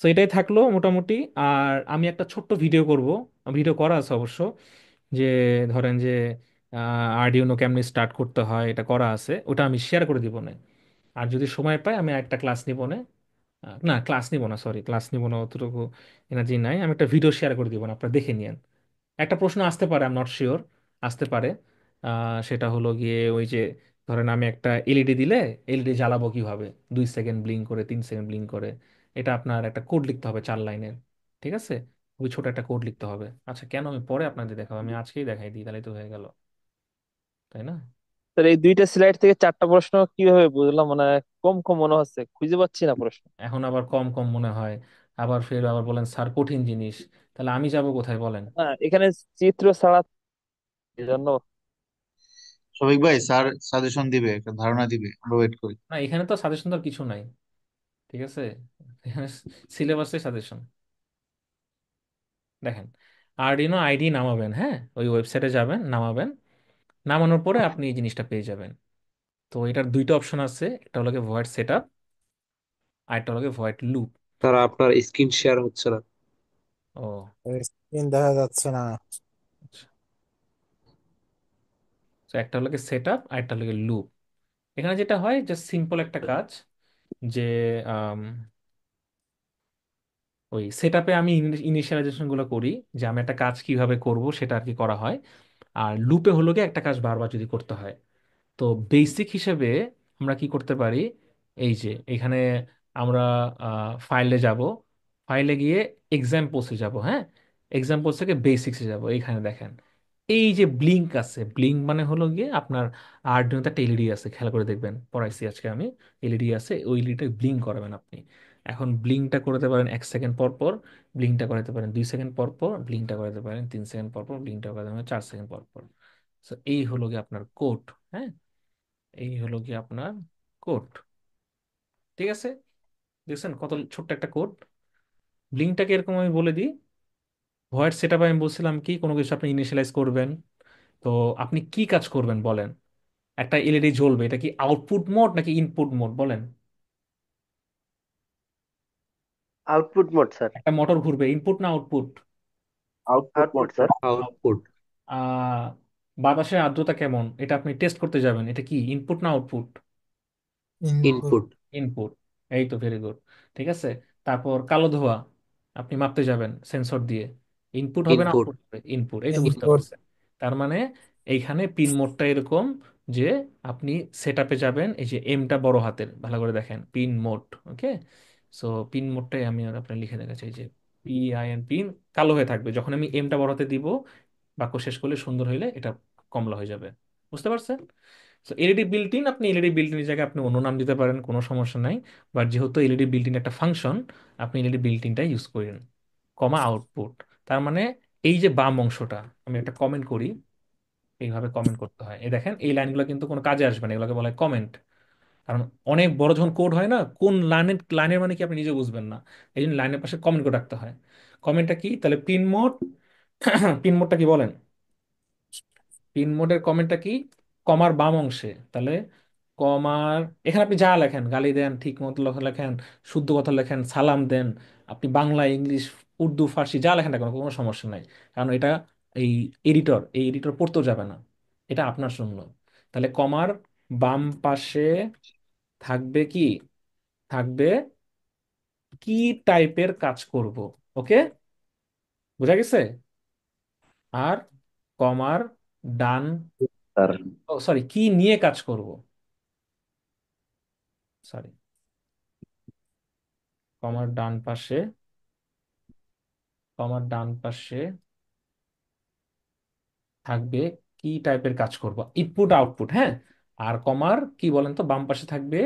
তো এটাই থাকলো মোটামুটি আর আমি একটা ছোট্ট ভিডিও করব ভিডিও করা আছে অবশ্য যে ধরেন যে আরডিউনো কেমনি স্টার্ট করতে হয় এটা করা আছে ওটা আমি শেয়ার করে দিব না আর যদি সময় পাই আমি একটা ক্লাস নিব না না ক্লাস নিব না সরি ক্লাস নিব না অতটুকু এনার্জি নাই আমি একটা ভিডিও শেয়ার করে দিব না আপনারা দেখে নিন একটা প্রশ্ন আসতে পারে আই এম নট শিওর আসতে পারে আহ, সেটা হলো গিয়ে ওই যে ধরেন আমি একটা এলইডি e দিলে এলইডি e জ্বালাবো কীভাবে দুই সেকেন্ড ব্লিং করে তিন সেকেন্ড ব্লিং করে এটা আপনার একটা কোড লিখতে হবে চার লাইনের ঠিক আছে খুবই ছোট একটা কোড লিখতে হবে আচ্ছা কেন আমি পরে আপনাদের দেখাবো আমি আজকেই দেখাই দিই তাহলে তো হয়ে গেল তাই না তাহলে এই দুইটা স্লাইড থেকে চারটা প্রশ্ন কিভাবে বুঝলাম মানে কম কম মনে হচ্ছে খুঁজে পাচ্ছি না প্রশ্ন এখন আবার কম কম মনে হয় আবার ফের আবার বলেন স্যার কঠিন জিনিস তাহলে আমি যাব কোথায় বলেন হ্যাঁ এখানে চিত্র ছাড়া এজন্য শফিক ভাই স্যার সাজেশন দিবে একটা ধারণা দিবে আমরা ওয়েট করি না এখানে তো সাজেশন তো আর কিছু নাই ঠিক আছে সিলেবাসে সাজেশন দেখেন আরডিনো আইডি নামাবেন হ্যাঁ ওই ওয়েবসাইটে যাবেন নামাবেন নামানোর পরে আপনি এই জিনিসটা পেয়ে যাবেন তো এটার দুইটা অপশন আছে একটা হলো ভয়েড সেট আপ আর একটা হলো ভয়েড লুপ তারা আপনার স্ক্রিন শেয়ার হচ্ছে না ও স্ক্রিন দেখা যাচ্ছে না তো একটা হলো সেট আপ আর একটা হলো লুপ এখানে যেটা হয় জাস্ট সিম্পল একটা কাজ যে um, ওই সেট আপে আমি ইনিশিয়ালাইজেশনগুলো করি যে আমি একটা কাজ কিভাবে করব সেটা আর কি করা হয় আর লুপে হলো গিয়ে একটা কাজ বারবার যদি করতে হয় তো বেসিক হিসেবে আমরা কি করতে পারি এই যে এখানে আমরা ফাইলে যাব ফাইলে গিয়ে এক্সাম্পলসে যাব হ্যাঁ এক্সাম্পলস থেকে বেসিক্সে যাব এখানে দেখেন এই যে ব্লিঙ্ক আছে ব্লিঙ্ক মানে হলো গিয়ে আপনার আরডিনোতে একটা এলইডি আছে খেয়াল করে দেখবেন পড়াইছি আজকে আমি এলইডি আছে ওই এলইডিটা ব্লিঙ্ক করাবেন আপনি এখন ব্লিঙ্কটা করতে পারেন এক সেকেন্ড পর পর ব্লিঙ্কটা করাতে পারেন দুই সেকেন্ড পর পর ব্লিঙ্কটা করাতে পারেন তিন সেকেন্ড পর পর ব্লিঙ্কটা করাতে পারেন চার সেকেন্ড পর পর সো এই হলো গিয়ে আপনার কোট হ্যাঁ এই হলো গিয়ে আপনার কোট ঠিক আছে দেখছেন কত ছোট্ট একটা কোড ব্লিঙ্কটাকে এরকম আমি বলে দিই ভয়েড সেট আপ আমি বলছিলাম কি কোনো কিছু আপনি ইনিশিয়ালাইজ করবেন তো আপনি কি কাজ করবেন বলেন একটা এলইডি জ্বলবে এটা কি আউটপুট মোড নাকি ইনপুট মোড বলেন আউটপুট মোড স্যার একটা মোটর ঘুরবে ইনপুট না output output mode sir output ah বাতাসের আর্দ্রতা কেমন এটা আপনি টেস্ট করতে যাবেন এটা কি ইনপুট না আউটপুট ইনপুট ইনপুট এই তো ভেরি গুড ঠিক আছে তারপর কালো ধোঁয়া আপনি মাপতে যাবেন সেন্সর দিয়ে ইনপুট হবে না ইনপুট আউটপুট হবে ইনপুট এই তো বুঝতে ইনপুট পারছেন তার মানে এইখানে পিন মোডটা এরকম যে আপনি সেট আপে যাবেন এই যে এমটা বড় হাতের ভালো করে দেখেন pin mode okay so pin মোডটাই আমি আপনার লিখে দেখাচ্ছি যে পি আই এন পিন কালো হয়ে থাকবে যখন আমি এমটা বড় হাতে দিব বাক্য শেষ করলে সুন্দর হইলে এটা কমলা হয়ে যাবে বুঝতে পারছেন সো এলইডি বিল্ট ইন আপনি এলইডি বিল্ট ইনের জায়গায় আপনি অন্য নাম দিতে পারেন কোনো সমস্যা নাই বাট যেহেতু এলইডি বিল্ট ইন একটা ফাংশন আপনি এলইডি বিল্ট ইনটা ইউজ করেন কমা আউটপুট তার মানে এই যে বাম অংশটা আমি একটা কমেন্ট করি এইভাবে কমেন্ট করতে হয় এই দেখেন এই লাইনগুলো কিন্তু কোনো কাজে আসবে না এগুলোকে বলা হয় কমেন্ট কারণ অনেক বড় যখন কোড হয় না কোন লাইনের লাইনের মানে কি আপনি নিজে বুঝবেন না এই জন্য লাইনের পাশে কমেন্ট করে রাখতে হয় কমেন্টটা কি তাহলে পিন মোড পিন মোডটা কি বলেন পিন মোডের কমেন্টটা কি কমার বাম অংশে তাহলে কমার এখানে আপনি যা লেখেন গালি দেন ঠিক মতো লেখেন শুদ্ধ কথা লেখেন সালাম দেন আপনি বাংলা ইংলিশ উর্দু ফার্সি যা লেখেন না কোনো কোনো সমস্যা নাই কারণ এটা এই এডিটর এই এডিটর পড়তেও যাবে না এটা আপনার শূন্য তাহলে কমার বাম পাশে থাকবে কি থাকবে কি টাইপের কাজ করব ওকে বুঝা গেছে আর কমার ডান সরি কি নিয়ে কাজ করব সরি কমার ডান পাশে কমার ডান পাশে থাকবে কি টাইপের কাজ করব ইনপুট আউটপুট হ্যাঁ আর কমার কি বলেন তো বাম পাশে থাকবে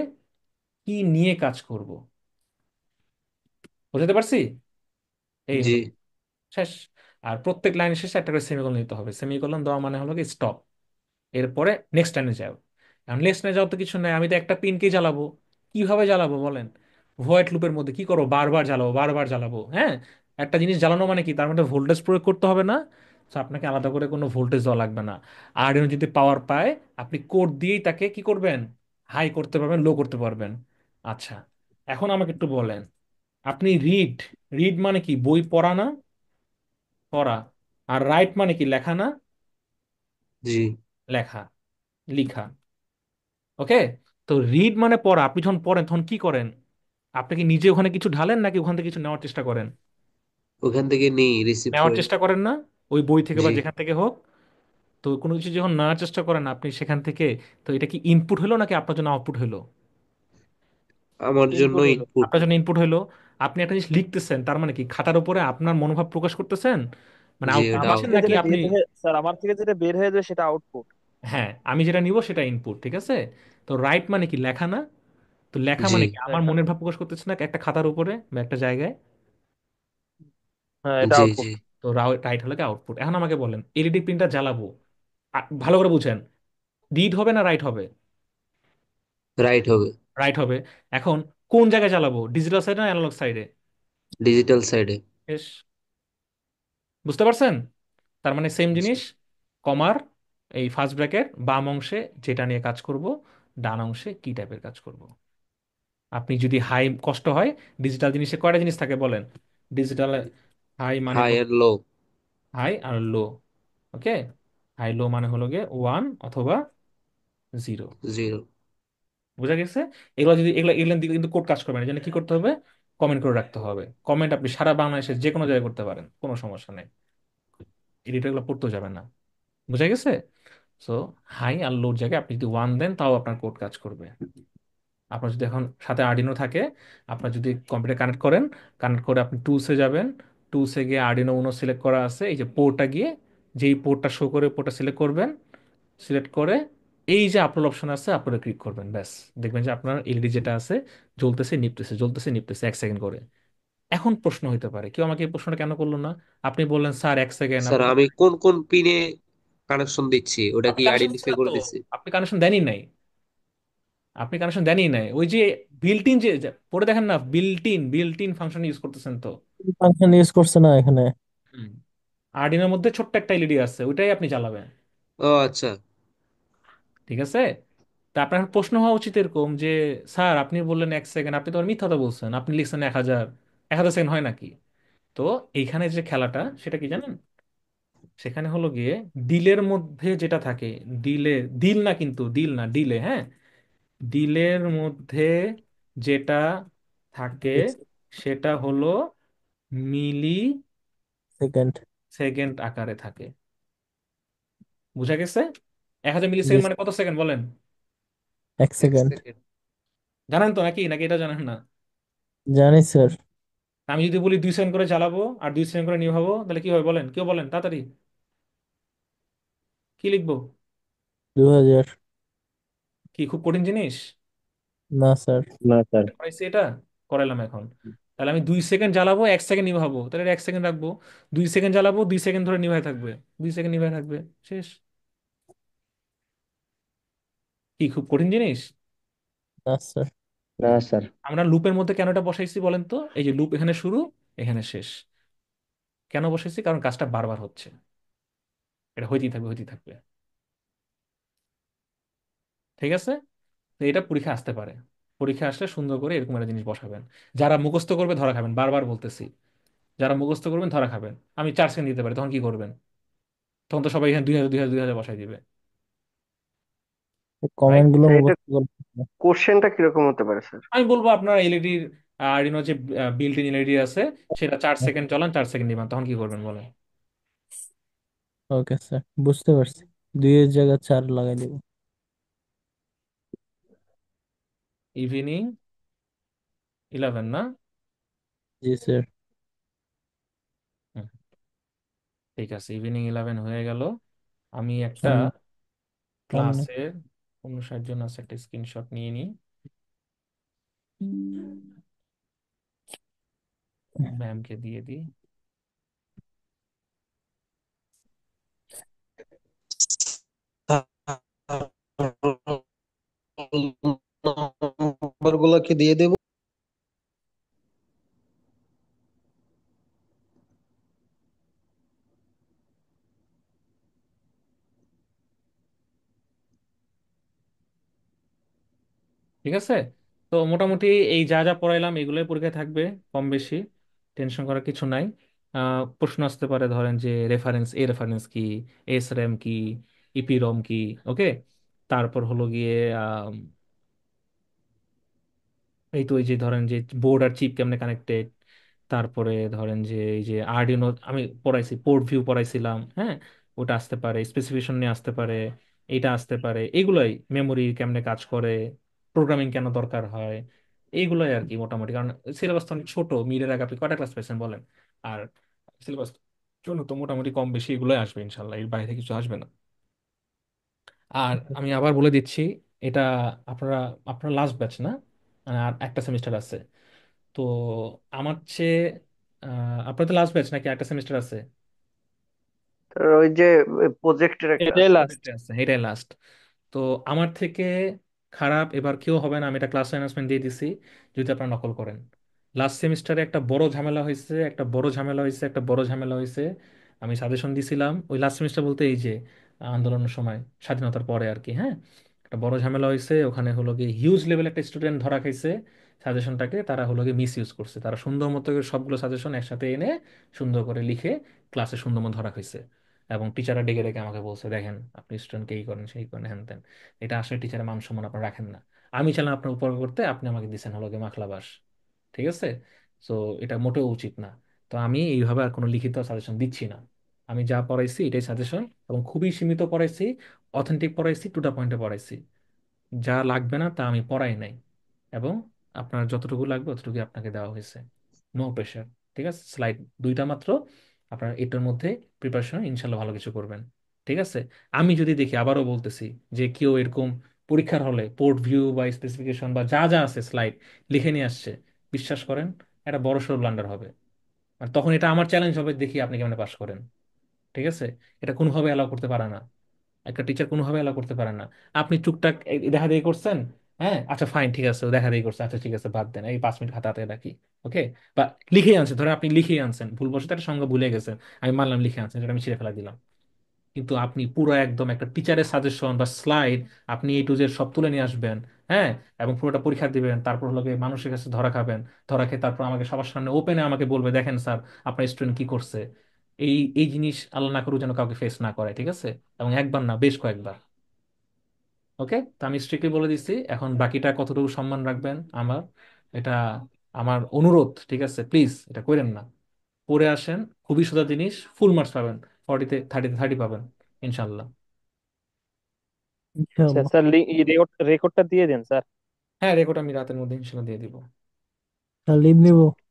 কি নিয়ে কাজ করব বুঝাতে পারছি এই জি শেষ আর প্রত্যেক লাইনের শেষে একটা করে সেমিকোলন নিতে হবে সেমিকোলন দেওয়া মানে হলো কি স্টপ এরপরে নেক্সট লাইনে যাও এখন নেক্সট লাইনে যাও তো কিছু নাই আমি তো একটা পিনকেই জ্বালাবো কিভাবে জ্বালাবো বলেন ভয়েড লুপের মধ্যে কি করো বারবার জ্বালাবো বারবার জ্বালাবো হ্যাঁ একটা জিনিস জ্বালানো মানে কি তার মধ্যে ভোল্টেজ প্রয়োগ করতে হবে না তো আপনাকে আলাদা করে কোনো ভোল্টেজ দেওয়া লাগবে না আর এর যদি পাওয়ার পায় আপনি কোড দিয়েই তাকে কি করবেন হাই করতে পারবেন লো করতে পারবেন আচ্ছা এখন আমাকে একটু বলেন আপনি রিড রিড মানে কি বই পড়া না পড়া আর রাইট মানে কি লেখা না জি লেখা লিখা ওকে তো রিড মানে পড়া আপনি যখন পড়েন তখন কি করেন আপনি কি নিজে ওখানে কিছু ঢালেন নাকি ওখান থেকে কিছু নেওয়ার চেষ্টা করেন ওখান থেকে নেই রিসিভ নেওয়ার করি চেষ্টা করেন না ওই বই থেকে বা জি যেখান থেকে হোক তো কোনো কিছু যখন নেওয়ার চেষ্টা করেন আপনি সেখান থেকে তো এটা কি ইনপুট হলো নাকি আপনার জন্য আউটপুট হলো আমার জন্য ইনপুট হলো ইনপুট আপনার জন্য ইনপুট হলো আপনি একটা জিনিস লিখতেছেন তার মানে কি খাতার উপরে আপনার মনোভাব প্রকাশ করতেছেন মানে জি আউটপুট আমার নামাচ্ছেন থেকে নাকি যেটা বের হয়ে স্যার আমার থেকে যেটা বের হয়ে যায় সেটা আউটপুট হ্যাঁ আমি যেটা নিব সেটা ইনপুট ঠিক আছে তো রাইট মানে কি লেখা না তো লেখা জি মানে কি আমার মনের ভাব প্রকাশ করতেছে না একটা খাতার উপরে বা একটা জায়গায় হ্যাঁ এটা জি আউটপুট জি তো রাইট হলো কি আউটপুট এখন আমাকে বলেন এলইডি প্রিন্টার জ্বালাবো ভালো করে বুঝেন রিড হবে না রাইট হবে রাইট হবে রাইট হবে এখন কোন জায়গায় জ্বালাবো ডিজিটাল সাইডে না অ্যানালগ সাইডে ডিজিটাল সাইডে বেশ বুঝতে পারছেন তার মানে সেম জিনিস কমার এই ফার্স্ট ব্র্যাকেট বাম অংশে যেটা নিয়ে কাজ করব ডান অংশে কি টাইপের কাজ করব আপনি যদি হাই কষ্ট হয় ডিজিটাল জিনিসে কয়টা জিনিস থাকে বলেন ডিজিটাল হাই মানে হাই আর লো হাই আর লো ওকে হাই লো মানে হলো গিয়ে ওয়ান অথবা জিরো জিরো বোঝা গেছে এগুলো যদি এগুলো এগুলো দিকে কিন্তু কোড কাজ করবে না জন্য কি করতে হবে কমেন্ট করে রাখতে হবে কমেন্ট আপনি সারা বাংলাদেশের যে কোনো জায়গায় করতে পারেন কোনো সমস্যা নেই এডিটর এগুলো পড়তে যাবে না বোঝা গেছে সো হাই আর লোর জায়গায় আপনি যদি ওয়ান দেন তাও আপনার কোড কাজ করবে আপনার যদি এখন সাথে আর্ডিনো থাকে আপনার যদি কম্পিউটার কানেক্ট করেন কানেক্ট করে আপনি টুলসে যাবেন টুলসে গিয়ে আর্ডিনো উনো সিলেক্ট করা আছে এই যে পোর্টটা গিয়ে যেই পোর্টটা শো করে পোর্টটা সিলেক্ট করবেন সিলেক্ট করে এই যে আপলোড অপশন আছে আপনারা ক্লিক করবেন ব্যাস দেখবেন যে আপনার এলইডি যেটা আছে জ্বলতেছে নিপতেছে জ্বলতেছে নিপতেছে এক সেকেন্ড করে এখন প্রশ্ন হইতে পারে কেউ আমাকে এই প্রশ্নটা কেন করলো না আপনি বললেন স্যার এক সেকেন্ড স্যার আমি কোন কোন পিনে কানেকশন দিচ্ছি ওটা কি আইডেন্টিফাই করে দিচ্ছি আপনি কানেকশন দেনই নাই আপনি কানেকশন দেনই নাই ওই যে বিল্টিন যে পরে দেখেন না বিল্টিন বিল্টিন ফাংশন ইউজ করতেছেন তো ফাংশন ইউজ করছে না এখানে মধ্যে ছোট্ট একটা এলইডি আছে ওইটাই আপনি চালাবেন ও আচ্ছা ঠিক আছে তা আপনার প্রশ্ন হওয়া উচিত এরকম যে স্যার আপনি বললেন এক সেকেন্ড আপনি তো আর মিথ্যা কথা বলছেন আপনি লিখছেন এক হাজার এক হাজার সেকেন্ড হয় নাকি তো এইখানে যে খেলাটা সেটা কি জানেন সেখানে হলো গিয়ে ডিলের মধ্যে যেটা থাকে ডিলে ডিল না কিন্তু ডিল না ডিলে হ্যাঁ দিলের মধ্যে যেটা থাকে সেটা হলো মিলি সেকেন্ড সেকেন্ড আকারে থাকে বুঝা গেছে এক হাজার মিলি সেকেন্ড মানে কত সেকেন্ড বলেন এক এক সেকেন্ড সেকেন্ড জানেন তো নাকি নাকি এটা জানেন না জানি স্যার আমি যদি বলি দুই সেকেন্ড করে চালাবো আর দুই সেকেন্ড করে নিভাবো তাহলে কি হয় বলেন কেউ বলেন তাড়াতাড়ি কি লিখবো দু হাজার কি খুব কঠিন জিনিস না স্যার না স্যার এটা করাইলাম এখন তাহলে আমি দুই সেকেন্ড জ্বালাবো এক সেকেন্ড নিভাবো তাহলে এক সেকেন্ড রাখবো দুই সেকেন্ড জ্বালাবো দুই সেকেন্ড ধরে নিভাই থাকবে দুই সেকেন্ড নিভাই থাকবে শেষ কি খুব কঠিন জিনিস না স্যার না স্যার আমরা লুপের মধ্যে কেন এটা বসাইছি বলেন তো এই যে লুপ এখানে শুরু এখানে শেষ কেন বসাইছি কারণ কাজটা বারবার হচ্ছে এটা হইতেই থাকবে হইতেই থাকবে ঠিক আছে এটা পরীক্ষা আসতে পারে পরীক্ষা আসলে সুন্দর করে এরকম একটা জিনিস বসাবেন যারা মুখস্থ করবে ধরা খাবেন বারবার বলতেছি যারা মুখস্থ করবেন ধরা খাবেন আমি চার সেকেন্ড দিতে পারি তখন কি করবেন তখন তো সবাই এখানে দুই হাজার দুই হাজার দুই হাজার বসাই দিবে কমেন্ট গুলো কোশ্চেনটা কিরকম হতে পারে স্যার আমি বলবো আপনার এলইডির আরিনো যে বিল্ট ইন এলইডি আছে সেটা চার হ্যাঁ। সেকেন্ড চলান চার সেকেন্ড দিবেন তখন কি করবেন বলেন ওকে স্যার বুঝতে পারছি দুইয়ের জায়গায় চার লাগাই দেবো ইভিনিং ইলেভেন না জি স্যার ঠিক আছে ইভিনিং ইলেভেন হয়ে গেল আমি একটা ক্লাসের অনুসার জন আছে একটা স্ক্রিনশট নিয়ে নিই ম্যামকে দিয়ে দিই নাম্বারগুলোকে দিয়ে দেব ঠিক আছে তো মোটামুটি এই যা যা পড়াইলাম এগুলোই পরীক্ষায় থাকবে কম বেশি টেনশন করার কিছু নাই প্রশ্ন আসতে পারে ধরেন যে রেফারেন্স এ রেফারেন্স কি এস র্যাম কি ইপি e রম কি ওকে তারপর হলো গিয়ে এই তো এই যে ধরেন যে বোর্ড আর চিপ কেমনে কানেক্টেড তারপরে ধরেন যে এই যে আর্ডিনো আমি পড়াইছি পোর্ট ভিউ পড়াইছিলাম হ্যাঁ ওটা আসতে পারে স্পেসিফিকেশন নিয়ে আসতে পারে এটা আসতে পারে এগুলোই মেমোরি কেমনে কাজ করে প্রোগ্রামিং কেন দরকার হয় এইগুলোই আর কি মোটামুটি কারণ সিলেবাস তো অনেক ছোট মিডের আগে আপনি কয়টা ক্লাস পেয়েছেন বলেন আর সিলেবাস জন্য তো মোটামুটি কম বেশি এগুলোই আসবে ইনশাল্লাহ এর বাইরে কিছু আসবে না আর আমি আবার বলে দিচ্ছি এটা আপনারা আপনার লাস্ট ব্যাচ না মানে আর একটা সেমিস্টার আছে তো আমার চেয়ে আপনার তো লাস্ট ব্যাচ নাকি একটা সেমিস্টার আছে ওই যে প্রজেক্টের একটা এটাই আছে লাস্ট আছে এটাই লাস্ট তো আমার থেকে খারাপ এবার কেউ হবে না আমি এটা ক্লাস অ্যানাউন্সমেন্ট দিয়ে দিছি যদি আপনারা নকল করেন লাস্ট সেমিস্টারে একটা বড় ঝামেলা হয়েছে একটা বড় ঝামেলা হয়েছে একটা বড় ঝামেলা হয়েছে আমি সাজেশন দিছিলাম ওই লাস্ট সেমিস্টার বলতে এই যে আন্দোলনের সময় স্বাধীনতার পরে আর কি হ্যাঁ একটা বড় ঝামেলা হয়েছে ওখানে হলো কি হিউজ লেভেল একটা স্টুডেন্ট ধরা খাইছে সাজেশনটাকে তারা হলো কি মিস ইউজ করছে তারা সুন্দর মতো সবগুলো সাজেশন একসাথে এনে সুন্দর করে লিখে ক্লাসে সুন্দর মতো ধরা খাইছে এবং টিচাররা ডেকে ডেকে আমাকে বলছে দেখেন আপনি স্টুডেন্টকে এই করেন সেই করেন হ্যান তেন এটা আসলে টিচারের মান সম্মান আপনার রাখেন না আমি চাইলাম আপনার উপকার করতে আপনি আমাকে দিচ্ছেন হলো মাখলা বাস ঠিক আছে সো এটা মোটেও উচিত না তো আমি এইভাবে আর কোনো লিখিত সাজেশন দিচ্ছি না আমি যা পড়াইছি এটাই সাজেশন এবং খুবই সীমিত পড়াইছি অথেন্টিক পড়াইছি টু পয়েন্টে পড়াইছি যা লাগবে না তা আমি পড়াই নাই এবং আপনার যতটুকু লাগবে অতটুকু আপনাকে দেওয়া হয়েছে নো প্রেশার ঠিক আছে স্লাইড দুইটা মাত্র আপনার এটার মধ্যে প্রিপারেশন ইনশাল্লাহ ভালো কিছু করবেন ঠিক আছে আমি যদি দেখি আবারও বলতেছি যে কেউ এরকম পরীক্ষার হলে পোর্ট ভিউ বা স্পেসিফিকেশন বা যা যা আছে স্লাইড লিখে নিয়ে আসছে বিশ্বাস করেন একটা বড় সড় ব্লান্ডার হবে আর তখন এটা আমার চ্যালেঞ্জ হবে দেখি আপনি কেমন পাশ করেন ঠিক আছে এটা কোনোভাবে অ্যালাউ করতে পারে না একটা টিচার কোনোভাবে এলাও করতে পারে না আপনি টুকটাক দেখা দেখি করছেন হ্যাঁ আচ্ছা ফাইন ঠিক আছে দেখা দেখি করছে আচ্ছা ঠিক আছে বাদ দেন এই পাঁচ মিনিট হাতাতে রাখি ওকে বা লিখেই আনছেন ধরো আপনি লিখেই আনছেন ভুল বসে একটা সংখ্যা ভুলে গেছেন আমি মানলাম লিখে আনছেন যেটা আমি ছিঁড়ে ফেলা দিলাম কিন্তু আপনি পুরো একদম একটা টিচারের সাজেশন বা স্লাইড আপনি এই টু জেড সব তুলে নিয়ে আসবেন হ্যাঁ এবং পুরোটা পরীক্ষা দিবেন তারপর হলো মানুষের কাছে ধরা খাবেন ধরা খেয়ে তারপর আমাকে সবার সামনে ওপেনে আমাকে বলবে দেখেন স্যার আপনার স্টুডেন্ট কি করছে এই এই জিনিস আল্লাহ না করুক যেন কাউকে ফেস না করে ঠিক আছে এবং একবার না বেশ কয়েকবার ওকে তো আমি স্ট্রিক্টলি বলে দিচ্ছি এখন বাকিটা কতটুকু সম্মান রাখবেন আমার এটা আমার অনুরোধ ঠিক আছে প্লিজ এটা করেন না পরে আসেন খুবই সোজা জিনিস ফুল মার্কস পাবেন ফর্টিতে থার্টিতে থার্টি পাবেন ইনশাল্লাহ আচ্ছা, স্যার রেকর্ডটা দিয়ে দেন স্যার হ্যাঁ রেকর্ড আমি রাতের মধ্যে ইনশাল্লাহ দিয়ে দিব লিভ নেবো